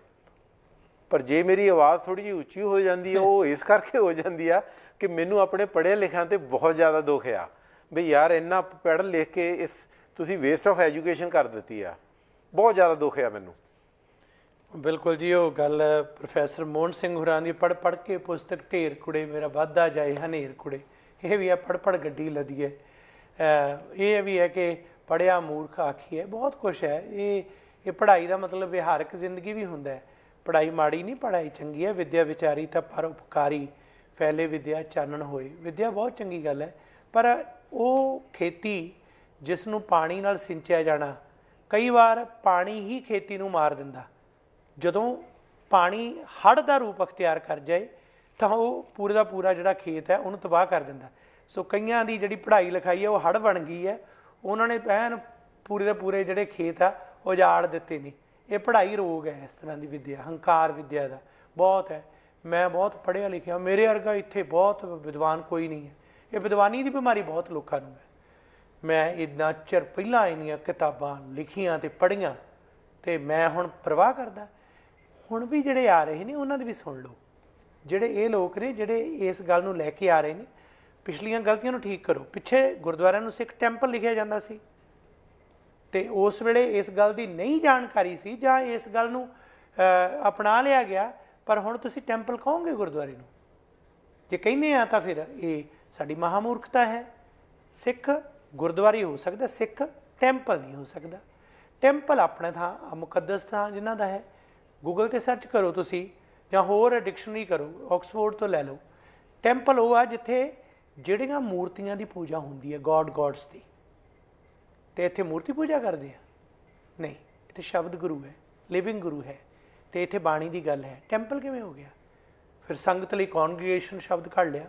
ਪਰ ਜੇ ਮੇਰੀ ਆਵਾਜ਼ ਥੋੜੀ ਜਿਹੀ ਉੱਚੀ ਹੋ ਜਾਂਦੀ ਹੈ ਉਹ ਇਸ ਕਰਕੇ ਹੋ ਜਾਂਦੀ ਆ ਕਿ ਮੈਨੂੰ ਆਪਣੇ ਪੜ੍ਹੇ ਲਿਖਿਆਂ ਤੇ ਬਹੁਤ ਜ਼ਿਆਦਾ ਦੁੱਖ ਆ ਵੀ ਯਾਰ ਇੰਨਾ ਪੜ੍ਹ ਲਿਖ ਕੇ ਇਸ ਤੁਸੀਂ ਵੇਸਟ ਆਫ ਐਜੂਕੇਸ਼ਨ ਕਰ ਦਿੱਤੀ ਆ ਬਹੁਤ ਜ਼ਿਆਦਾ ਦੁੱਖ ਆ ਮੈਨੂੰ ਬਿਲਕੁਲ ਜੀ ਉਹ ਗੱਲ ਪ੍ਰੋਫੈਸਰ ਮੋਹਨ ਸਿੰਘ ਹੁਰਾਂ ਦੀ ਪੜ ਪੜ ਕੇ ਪੁਸਤਕ ਢੇਰ ਕੁੜੇ ਮੇਰਾ ਵਾਧਾ ਜਾਏ ਹਨੇਰ ਕੁੜੇ ਇਹ ਵੀ ਆ ਪੜ ਪੜ ਗੱਡੀ ਲਦੀਏ ਇਹ ਵੀ ਹੈ ਕਿ ਪੜਿਆ ਮੂਰਖ ਆਖੀਏ ਬਹੁਤ ਕੁਝ ਹੈ ਇਹ ਇਹ ਪੜ੍ਹਾਈ ਦਾ ਮਤਲਬ ਇਹ ਜ਼ਿੰਦਗੀ ਵੀ ਹੁੰਦਾ ਹੈ ਪੜ੍ਹਾਈ ਮਾੜੀ ਨਹੀਂ ਪੜ੍ਹਾਈ ਚੰਗੀ ਹੈ ਵਿਦਿਆ ਵਿਚਾਰੀ ਤਾਂ ਪਰ ਉਪਕਾਰੀ ਫੈਲੇ ਵਿਦਿਆ ਚਾਨਣ ਹੋਏ ਵਿਦਿਆ ਬਹੁਤ ਚੰਗੀ ਗੱਲ ਹੈ ਪਰ ਉਹ ਖੇਤੀ ਜਿਸ ਨੂੰ ਪਾਣੀ ਨਾਲ ਸਿੰਚਿਆ ਜਾਣਾ ਕਈ ਵਾਰ ਪਾਣੀ ਹੀ ਖੇਤੀ ਨੂੰ ਮਾਰ ਦਿੰਦਾ ਜਦੋਂ ਪਾਣੀ ਹੜ ਦਾ ਰੂਪ ਅਖਤਿਆਰ ਕਰ ਜਾਏ ਤਾਂ ਉਹ ਪੂਰੇ ਦਾ ਪੂਰਾ ਜਿਹੜਾ ਖੇਤ ਹੈ ਉਹਨੂੰ ਤਬਾਹ ਕਰ ਦਿੰਦਾ ਸੋ ਕਈਆਂ ਦੀ ਜਿਹੜੀ ਪੜ੍ਹਾਈ ਲਿਖਾਈ ਹੈ ਉਹ ਹੜ ਬਣ ਗਈ ਹੈ ਉਹਨਾਂ ਨੇ ਪਹਿਨ ਪੂਰੇ ਦੇ ਪੂਰੇ ਜਿਹੜੇ ਖੇਤ ਆ ਉਜਾੜ ਦਿੱਤੇ ਨੇ ਇਹ ਪੜ੍ਹਾਈ ਰੋਗ ਹੈ ਇਸ ਤਰ੍ਹਾਂ ਦੀ ਵਿਦਿਆ ਹੰਕਾਰ ਵਿਦਿਆ ਦਾ ਬਹੁਤ ਹੈ ਮੈਂ ਬਹੁਤ ਪੜ੍ਹਿਆ ਲਿਖਿਆ ਮੇਰੇ ਵਰਗਾ ਇੱਥੇ ਬਹੁਤ ਵਿਦਵਾਨ ਕੋਈ ਨਹੀਂ ਹੈ ਇਹ ਵਿਦਵਾਨੀ ਦੀ ਬਿਮਾਰੀ ਬਹੁਤ ਲੋਕਾਂ ਨੂੰ ਹੈ ਮੈਂ ਇਦਾਂ ਚਿਰ ਪਹਿਲਾਂ ਇੰਨੀਆਂ ਕਿਤਾਬਾਂ ਲਿਖੀਆਂ ਤੇ ਪੜ੍ਹੀਆਂ ਤੇ ਮੈਂ ਹੁਣ ਪ੍ਰਵਾਹ ਕਰਦਾ ਹੁਣ ਵੀ ਜਿਹੜੇ ਆ ਰਹੇ ਨੇ ਉਹਨਾਂ ਦੇ ਵੀ ਸੁਣ ਲਓ ਜਿਹੜੇ ਇਹ ਲੋਕ ਨੇ ਜਿਹੜੇ ਇਸ ਗੱਲ ਨੂੰ ਲੈ ਕੇ ਆ ਰਹੇ ਨੇ ਪਿਛਲੀਆਂ ਗਲਤੀਆਂ ਨੂੰ ਠੀਕ ਕਰੋ ਪਿੱਛੇ ਗੁਰਦੁਆਰਿਆਂ ਨੂੰ ਸਿੱਖ ਟੈਂਪਲ ਲਿਖਿਆ ਜਾਂਦਾ ਸੀ ਤੇ ਉਸ ਵੇਲੇ ਇਸ ਗੱਲ ਦੀ ਨਹੀਂ ਜਾਣਕਾਰੀ ਸੀ ਜਾਂ ਇਸ ਗੱਲ ਨੂੰ ਅਪਣਾ ਲਿਆ ਗਿਆ ਪਰ ਹੁਣ ਤੁਸੀਂ ਟੈਂਪਲ ਕਹੋਗੇ ਗੁਰਦੁਆਰੇ ਨੂੰ ਜੇ ਕਹਿੰਦੇ ਆ ਤਾਂ ਫਿਰ ਇਹ ਸਾਡੀ ਮਹਾਮੂਰਖਤਾ ਹੈ ਸਿੱਖ ਗੁਰਦੁਆਰੀ ਹੋ ਸਕਦਾ ਸਿੱਖ ਟੈਂਪਲ ਨਹੀਂ ਹੋ ਸਕਦਾ ਟੈਂਪਲ ਆਪਣਾ ਥਾਂ ਮੁਕੱਦਸ ਥਾਂ ਜਿਨ੍ਹਾਂ ਦਾ ਹੈ ਗੂਗਲ ਤੇ ਸਰਚ ਕਰੋ ਤੁਸੀਂ ਜਾਂ ਹੋਰ ਡਿਕਸ਼ਨਰੀ ਕਰੋ ਆਕਸਫੋਰਡ ਤੋਂ ਲੈ ਲਓ ਟੈਂਪਲ ਉਹ ਆ ਜਿੱਥੇ ਜਿਹੜੀਆਂ ਮੂਰਤੀਆਂ ਦੀ ਪੂਜਾ ਹੁੰਦੀ ਹੈ ਗੋਡ ਗੋਡਸ ਦੀ ਤੇ ਇੱਥੇ ਮੂਰਤੀ ਪੂਜਾ ਕਰਦੇ ਆ ਨਹੀਂ ਇੱਥੇ ਸ਼ਬਦ ਗੁਰੂ ਹੈ ਲਿਵਿੰਗ ਗੁਰੂ ਹੈ ਤੇ ਇੱਥੇ ਬਾਣੀ ਦੀ ਗੱਲ ਹੈ ਟੈਂਪਲ ਕਿਵੇਂ ਹੋ ਗਿਆ ਫਿਰ ਸੰਗਤ ਲਈ ਕੌਨਗ੍ਰੀਗੇਸ਼ਨ ਸ਼ਬਦ ਕੱਢ ਲਿਆ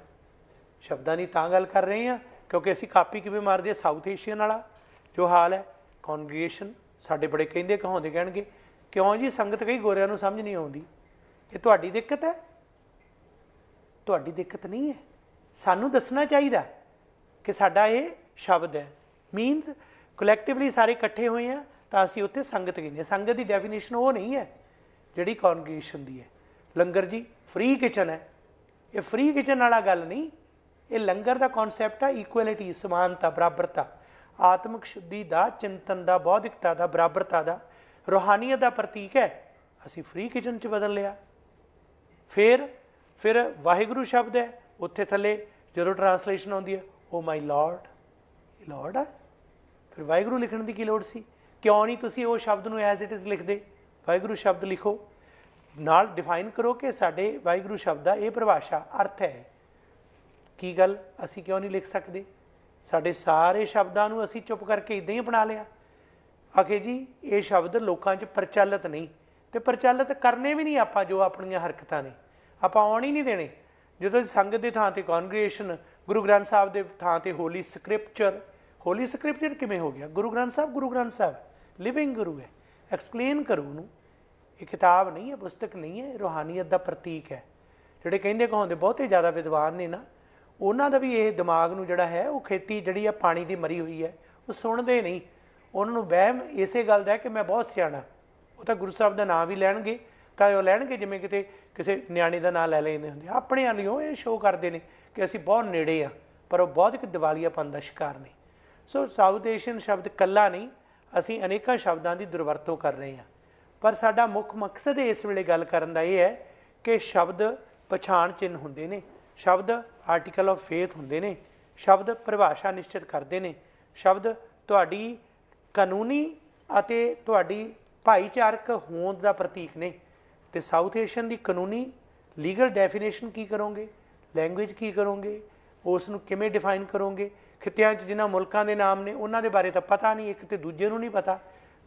ਸ਼ਬਦਾਂ ਦੀ ਤਾਂ ਗੱਲ ਕਰ ਰਹੇ ਹਾਂ ਕਿਉਂਕਿ ਅਸੀਂ ਕਾਪੀ ਕਿਵੇਂ ਮਾਰਦੇ ਆ ਸਾਊਥ ਏਸ਼ੀਅਨ ਵਾਲਾ ਜੋ ਹਾਲ ਹੈ ਕongregation ਸਾਡੇ ਬੜੇ ਕਹਿੰਦੇ ਕਹਾਉਂਦੇ ਕਹਿਣਗੇ ਕਿਉਂ ਜੀ ਸੰਗਤ ਕਈ ਗੋਰਿਆਂ ਨੂੰ ਸਮਝ ਨਹੀਂ ਆਉਂਦੀ ਇਹ ਤੁਹਾਡੀ ਦਿੱਕਤ ਹੈ ਤੁਹਾਡੀ ਦਿੱਕਤ ਨਹੀਂ ਹੈ ਸਾਨੂੰ ਦੱਸਣਾ ਚਾਹੀਦਾ ਕਿ ਸਾਡਾ ਇਹ ਸ਼ਬਦ ਹੈ ਮੀਨਸ ਕਲੈਕਟਿਵਲੀ ਸਾਰੇ ਇਕੱਠੇ ਹੋਏ ਆ ਤਾਂ ਅਸੀਂ ਉੱਥੇ ਸੰਗਤ ਕਹਿੰਦੇ ਸੰਗਤ ਦੀ ਡੈਫੀਨੇਸ਼ਨ ਉਹ ਨਹੀਂ ਹੈ ਜਿਹੜੀ ਕongregation ਦੀ ਹੈ ਲੰਗਰ ਜੀ ਫ੍ਰੀ ਕਿਚਨ ਹੈ ਇਹ ਫ੍ਰੀ ਕਿਚਨ ਵਾਲਾ ਗੱਲ ਨਹੀਂ ਇਹ ਲੰਗਰ ਦਾ ਕਨਸੈਪਟ ਆ ਇਕੁਐਲਿਟੀ ਸਮਾਨਤਾ ਬਰਾਬਰਤਾ ਆਤਮਿਕ ਸ਼ੁੱਧੀ ਦਾ ਚਿੰਤਨ ਦਾ ਬੌਧਿਕਤਾ ਦਾ ਬਰਾਬਰਤਾ ਦਾ ਰੋਹਾਨੀਅਤ ਦਾ ਪ੍ਰਤੀਕ ਹੈ ਅਸੀਂ ਫ੍ਰੀ ਕਿਚਨ ਚ ਬਦਲ ਲਿਆ ਫਿਰ ਫਿਰ ਵਾਹਿਗੁਰੂ ਸ਼ਬਦ ਹੈ ਉੱਥੇ ਥੱਲੇ ਜਦੋਂ ਟਰਾਂਸਲੇਸ਼ਨ ਆਉਂਦੀ ਹੈ ਓ ਮਾਈ ਲਾਰਡ ਲਾਰਡ ਫਿਰ ਵਾਹਿਗੁਰੂ ਲਿਖਣ ਦੀ ਕੀ ਲੋੜ ਸੀ ਕਿਉਂ ਨਹੀਂ ਤੁਸੀਂ ਉਹ ਸ਼ਬਦ ਨੂੰ ਐਜ਼ ਇਟ ਇਜ਼ ਲਿਖਦੇ ਵਾਹਿਗੁਰੂ ਸ਼ਬਦ ਲਿਖੋ ਨਾਲ ਡਿਫਾਈਨ ਕਰੋ ਕਿ ਸਾਡੇ ਵਾਹਿਗੁਰੂ ਸ਼ਬਦ ਦਾ ਇਹ ਪਰਿਭਾਸ਼ਾ ਅਰਥ ਹੈ ਕੀ ਗੱਲ ਅਸੀਂ ਕਿਉਂ ਨਹੀਂ ਲਿਖ ਸਕਦੇ ਸਾਡੇ ਸਾਰੇ ਸ਼ਬਦਾਂ ਨੂੰ ਅਸੀਂ ਚੁੱਪ ਕਰਕੇ ਇਦਾਂ ਹੀ ਬਣਾ ਲਿਆ ਆਖੇ ਜੀ ਇਹ ਸ਼ਬਦ ਲੋਕਾਂ 'ਚ ਪ੍ਰਚਲਿਤ ਨਹੀਂ ਤੇ ਪ੍ਰਚਲਿਤ ਕਰਨੇ ਵੀ ਨਹੀਂ ਆਪਾਂ ਜੋ ਆਪਣੀਆਂ ਹਰਕਤਾਂ ਨੇ ਆਪਾਂ ਆਉਣ ਹੀ ਨਹੀਂ ਦੇਣੇ ਜਦੋਂ ਸੰਗਤ ਦੇ ਥਾਂ ਤੇ ਕongregation ਗੁਰੂ ਗ੍ਰੰਥ ਸਾਹਿਬ ਦੇ ਥਾਂ ਤੇ ਹੋਲੀ ਸਕ੍ਰਿਪਚਰ ਹੋਲੀ ਸਕ੍ਰਿਪਚਰ ਕਿਵੇਂ ਹੋ ਗਿਆ ਗੁਰੂ ਗ੍ਰੰਥ ਸਾਹਿਬ ਗੁਰੂ ਗ੍ਰੰਥ ਸਾਹਿਬ ਲਿਵਿੰਗ ਗੁਰੂ ਹੈ ਐਕਸਪਲੇਨ ਕਰੂ ਨੂੰ ਇਹ ਕਿਤਾਬ ਨਹੀਂ ਹੈ ਪੁਸਤਕ ਨਹੀਂ ਹੈ ਰੋਹਾਨੀਅਤ ਦਾ ਪ੍ਰਤੀਕ ਹੈ ਜਿਹੜੇ ਕਹਿੰਦੇ ਕਹਾਉਂਦੇ ਬਹੁਤੇ ਜ਼ਿਆਦਾ ਵਿਦਵਾਨ ਨੇ ਨਾ ਉਹਨਾਂ ਦਾ ਵੀ ਇਹ ਦਿਮਾਗ ਨੂੰ ਜਿਹੜਾ ਹੈ ਉਹ ਖੇਤੀ ਜਿਹੜੀ ਆ ਪਾਣੀ ਦੀ ਮਰੀ ਹੋਈ ਹੈ ਉਹ ਸੁਣਦੇ ਨਹੀਂ ਉਹਨਾਂ ਨੂੰ ਵਹਿਮ ਇਸੇ ਗੱਲ ਦਾ ਹੈ ਕਿ ਮੈਂ ਬਹੁਤ ਸਿਆਣਾ ਉਹ ਤਾਂ ਗੁਰੂ ਸਾਹਿਬ ਦਾ ਨਾਮ ਵੀ ਲੈਣਗੇ ਤਾਂ ਉਹ ਲੈਣਗੇ ਜਿਵੇਂ ਕਿਤੇ ਕਿਸੇ ਨਿਆਣੀ ਦਾ ਨਾਮ ਲੈ ਲੈਂਦੇ ਹੁੰਦੇ ਆਪਣੇ ਉਹ ਇਹ ਸ਼ੋਅ ਕਰਦੇ ਨੇ ਕਿ ਅਸੀਂ ਬਹੁਤ ਨੇੜੇ ਆ ਪਰ ਉਹ ਬਹੁਤ ਇੱਕ ਦਿਵਾਲੀਆਪਨ ਦਾ ਸ਼ਿਕਾਰ ਨੇ ਸੋ ਸਾਊਥ ਏਸ਼ੀਅਨ ਸ਼ਬਦ ਕੱਲਾ ਨਹੀਂ ਅਸੀਂ ਅਨੇਕਾਂ ਸ਼ਬਦਾਂ ਦੀ ਦੁਰਵਰਤੋਂ ਕਰ ਰਹੇ ਹਾਂ ਪਰ ਸਾਡਾ ਮੁੱਖ ਮਕਸਦ ਇਸ ਵੇਲੇ ਗੱਲ ਕਰਨ ਦਾ ਇਹ ਹੈ ਕਿ ਸ਼ਬਦ ਪਛਾਣ ਚਿੰਨ ਹੁੰਦੇ ਨੇ ਸ਼ਬਦ ਆਰਟੀਕਲ ਆਫ ਫੇਥ ਹੁੰਦੇ ਨੇ ਸ਼ਬਦ ਪਰਿਭਾਸ਼ਾ ਨਿਸ਼ਚਿਤ ਕਰਦੇ ਨੇ ਸ਼ਬਦ ਤੁਹਾਡੀ ਕਾਨੂੰਨੀ ਅਤੇ ਤੁਹਾਡੀ ਭਾਈਚਾਰਕ ਹੋਂਦ ਦਾ ਪ੍ਰਤੀਕ ਨੇ ਤੇ ਸਾਊਥ ਏਸ਼ੀਅਨ ਦੀ ਕਾਨੂੰਨੀ ਲੀਗਲ ਡੈਫੀਨੇਸ਼ਨ ਕੀ ਕਰੋਗੇ ਲੈਂਗੁਏਜ ਕੀ ਕਰੋਗੇ ਉਸ ਨੂੰ ਕਿਵੇਂ ਡਿਫਾਈਨ ਕਰੋਗੇ ਖਿੱਤਿਆਂ 'ਚ ਜਿਨ੍ਹਾਂ ਮੁਲਕਾਂ ਦੇ ਨਾਮ ਨੇ ਉਹਨਾਂ ਦੇ ਬਾਰੇ ਤਾਂ ਪਤਾ ਨਹੀਂ ਇੱਕ ਤੇ ਦੂਜੇ ਨੂੰ ਨਹੀਂ ਪਤਾ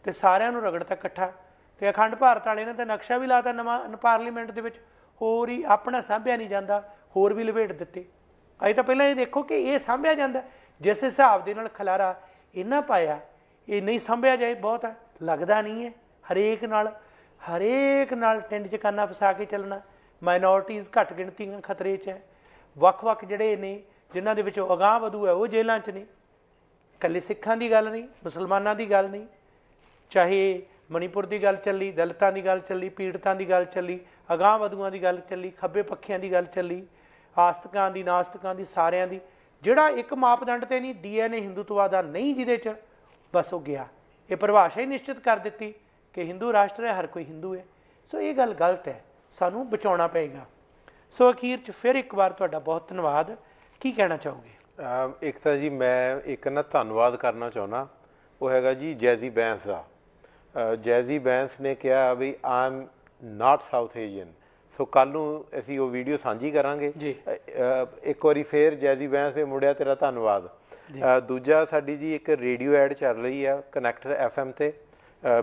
ਤੇ ਸਾਰਿਆਂ ਨੂੰ ਰਗੜ ਤੱਕ ਇਕੱਠਾ ਤੇ ਅਖੰਡ ਭਾਰਤ ਵਾਲੇ ਨੇ ਤਾਂ ਨਕਸ਼ਾ ਵੀ ਲਾਤਾ ਨਵਾਂ ਪਾਰਲੀਮੈਂਟ ਦੇ ਵਿੱਚ ਹੋਰ ਹੀ ਆਪਣਾ ਸਾਂਭਿਆ ਨਹੀਂ ਜਾਂਦਾ ਹੋਰ ਵੀ ਲਪੇਟ ਦਿੱਤੇ ਅਜੇ ਤਾਂ ਪਹਿਲਾਂ ਇਹ ਦੇਖੋ ਕਿ ਇਹ ਸਾਂਭਿਆ ਜਾਂਦਾ ਜਿਸ ਹਿਸਾਬ ਦੇ ਨਾਲ ਖਲਾਰਾ ਇਹਨਾਂ ਪਾਇਆ ਇਹ ਨਹੀਂ ਸੰਭਿਆ ਜਾਏ ਬਹੁਤ ਹੈ ਲੱਗਦਾ ਨਹੀਂ ਹੈ ਹਰੇਕ ਨਾਲ ਹਰੇਕ ਨਾਲ ਟਿੰਡ 'ਚ ਕੰਨਾ ਫਸਾ ਕੇ ਚੱਲਣਾ ਮਾਈਨੋਰਟੀਜ਼ ਘੱਟ ਗਿਣਤੀਆਂ ਖਤਰੇ 'ਚ ਹੈ ਵੱਖ-ਵੱਖ ਜਿਹੜੇ ਨੇ ਜਿਨ੍ਹਾਂ ਦੇ ਵਿੱਚੋਂ ਅਗਾਹ ਵਧੂ ਹੈ ਉਹ ਜੇਲ੍ਹਾਂ 'ਚ ਨੇ ਕੱਲੇ ਸਿੱਖਾਂ ਦੀ ਗੱਲ ਨਹੀਂ ਮੁਸਲਮਾਨਾਂ ਦੀ ਗੱਲ ਨਹੀਂ ਚਾਹੇ ਮਣੀਪੁਰ ਦੀ ਗੱਲ ਚੱਲੀ ਦਲਿਤਾਂ ਦੀ ਗੱਲ ਚੱਲੀ ਪੀੜਤਾਂ ਦੀ ਗੱਲ ਚੱਲੀ ਅਗਾਹ ਵਧੂਆਂ ਦੀ ਗੱਲ ਚੱਲੀ ਖੱਬੇ ਪੱਖੀਆਂ ਦੀ ਗੱਲ ਚੱਲੀ ਆਸਤਕਾਂ ਦੀ ਨਾਸਤਕਾਂ ਦੀ ਸਾਰਿਆਂ ਦੀ ਜਿਹੜਾ ਇੱਕ ਮਾਪਦੰਡ ਤੇ ਨਹੀਂ ਡੀਐਨਏ ਹਿੰਦੂਤਵਾ ਦਾ ਨਹੀਂ ਜਿਹਦੇ 'ਚ ਬਸ ਉਹ ਗਿਆ ਇਹ ਪਰਿਭਾਸ਼ਾ ਹੀ ਨਿਸ਼ਚਿਤ ਕਰ ਦਿੱਤੀ ਕਿ ਹਿੰਦੂ ਰਾਸ਼ਟਰ ਹੈ ਹਰ ਕੋਈ ਹਿੰਦੂ ਹੈ ਸੋ ਇਹ ਗੱਲ ਗਲਤ ਹੈ ਸਾਨੂੰ ਬਚਾਉਣਾ ਪਏਗਾ ਸੋ ਅਖੀਰ 'ਚ ਫਿਰ ਇੱਕ ਵਾਰ ਤੁਹਾਡਾ ਬਹੁਤ ਧੰਨਵਾਦ ਕੀ ਕਹਿਣਾ ਚਾਹੋਗੇ ਇੱਕ ਤਾਂ ਜੀ ਮੈਂ ਇੱਕ ਨਾ ਧੰਨਵਾਦ ਕਰਨਾ ਚਾਹੁੰਦਾ ਉਹ ਹੈਗਾ ਜੀ ਜੈਜ਼ੀ ਬੈਂਸ ਦਾ ਜੈਜ਼ੀ ਬੈਂਸ ਨੇ ਕਿਹਾ ਵੀ ਆਮ ਨਾਟ ਸਾਊਥ ਏਸ਼ੀਅਨ ਸੋ ਕੱਲ ਨੂੰ ਅਸੀਂ ਉਹ ਵੀਡੀਓ ਸਾਂਝੀ ਕਰਾਂਗੇ ਇੱਕ ਵਾਰੀ ਫੇਰ ਜੈਜ਼ੀ ਬੈਂਸ ਦੇ ਮੁੰਡਿਆ ਤੇਰਾ ਧੰਨਵਾਦ ਦੂਜਾ ਸਾਡੀ ਜੀ ਇੱਕ ਰੇਡੀਓ ਐਡ ਚੱਲ ਰਹੀ ਆ ਕਨੈਕਟ ਐਫਐਮ ਤੇ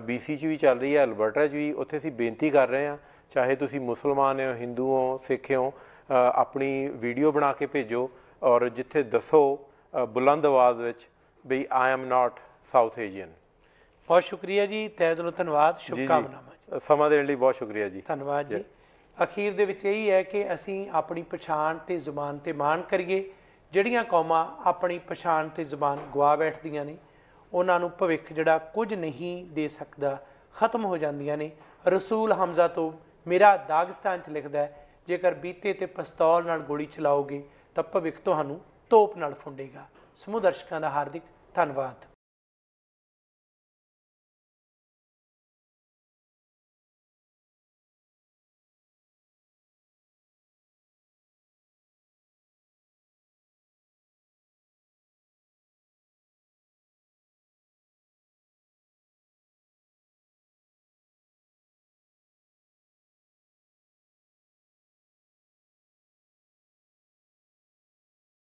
ਬੀਸੀ ਚ ਵੀ ਚੱਲ ਰਹੀ ਆ ਅਲਬਰਟਾ ਚ ਵੀ ਉੱਥੇ ਅਸੀਂ ਬੇਨਤੀ ਕਰ ਰਹੇ ਆ ਚਾਹੇ ਤੁਸੀਂ ਮੁਸਲਮਾਨ ਹੋ ਹਿੰਦੂ ਹੋ ਸਿੱਖ ਹੋ ਆਪਣੀ ਵੀਡੀਓ ਬਣਾ ਕੇ ਭੇਜੋ ਔਰ ਜਿੱਥੇ ਦੱਸੋ ਬੁਲੰਦ ਆਵਾਜ਼ ਵਿੱਚ ਵੀ I am not south Asian ਬਹੁਤ ਸ਼ੁਕਰੀਆ ਜੀ ਤੈਨੂੰ ਦਿਲੋਂ ਧੰਨਵਾਦ ਸ਼ੁਭਕਾਮਨਾਵਾਂ ਸਮਾਂ ਦੇਣ ਲਈ ਬਹੁਤ ਸ਼ੁਕਰੀਆ ਜੀ ਧੰਨਵਾਦ ਜੀ ਅਖੀਰ ਦੇ ਵਿੱਚ ਇਹੀ ਹੈ ਕਿ ਅਸੀਂ ਆਪਣੀ ਪਛਾਣ ਤੇ ਜ਼ੁਬਾਨ ਤੇ ਮਾਣ ਕਰੀਏ ਜਿਹੜੀਆਂ ਕੌਮਾਂ ਆਪਣੀ ਪਛਾਣ ਤੇ ਜ਼ੁਬਾਨ ਗਵਾ ਬੈਠਦੀਆਂ ਨੇ ਉਹਨਾਂ ਨੂੰ ਭਵਿੱਖ ਜਿਹੜਾ ਕੁਝ ਨਹੀਂ ਦੇ ਸਕਦਾ ਖਤਮ ਹੋ ਜਾਂਦੀਆਂ ਨੇ ਰਸੂਲ ਹਮਜ਼ਾ ਤੋਂ ਮੇਰਾ ਦਾਗਿਸਤਾਨ ਚ ਲਿਖਦਾ ਹੈ ਜੇਕਰ ਬੀਤੇ ਤੇ ਪਿਸਤੌਲ ਨਾਲ ਗੋਲੀ ਚਲਾਓਗੇ ਤਾਂ ਭਵਿੱਖ ਤੁਹਾਨੂੰ ਤੋਪ ਨਾਲ ਫੁੰਡੇਗਾ ਸਮੂਹ ਦਰਸ਼ਕਾਂ ਦਾ ਹਾਰਦਿਕ ਧੰਨਵਾਦ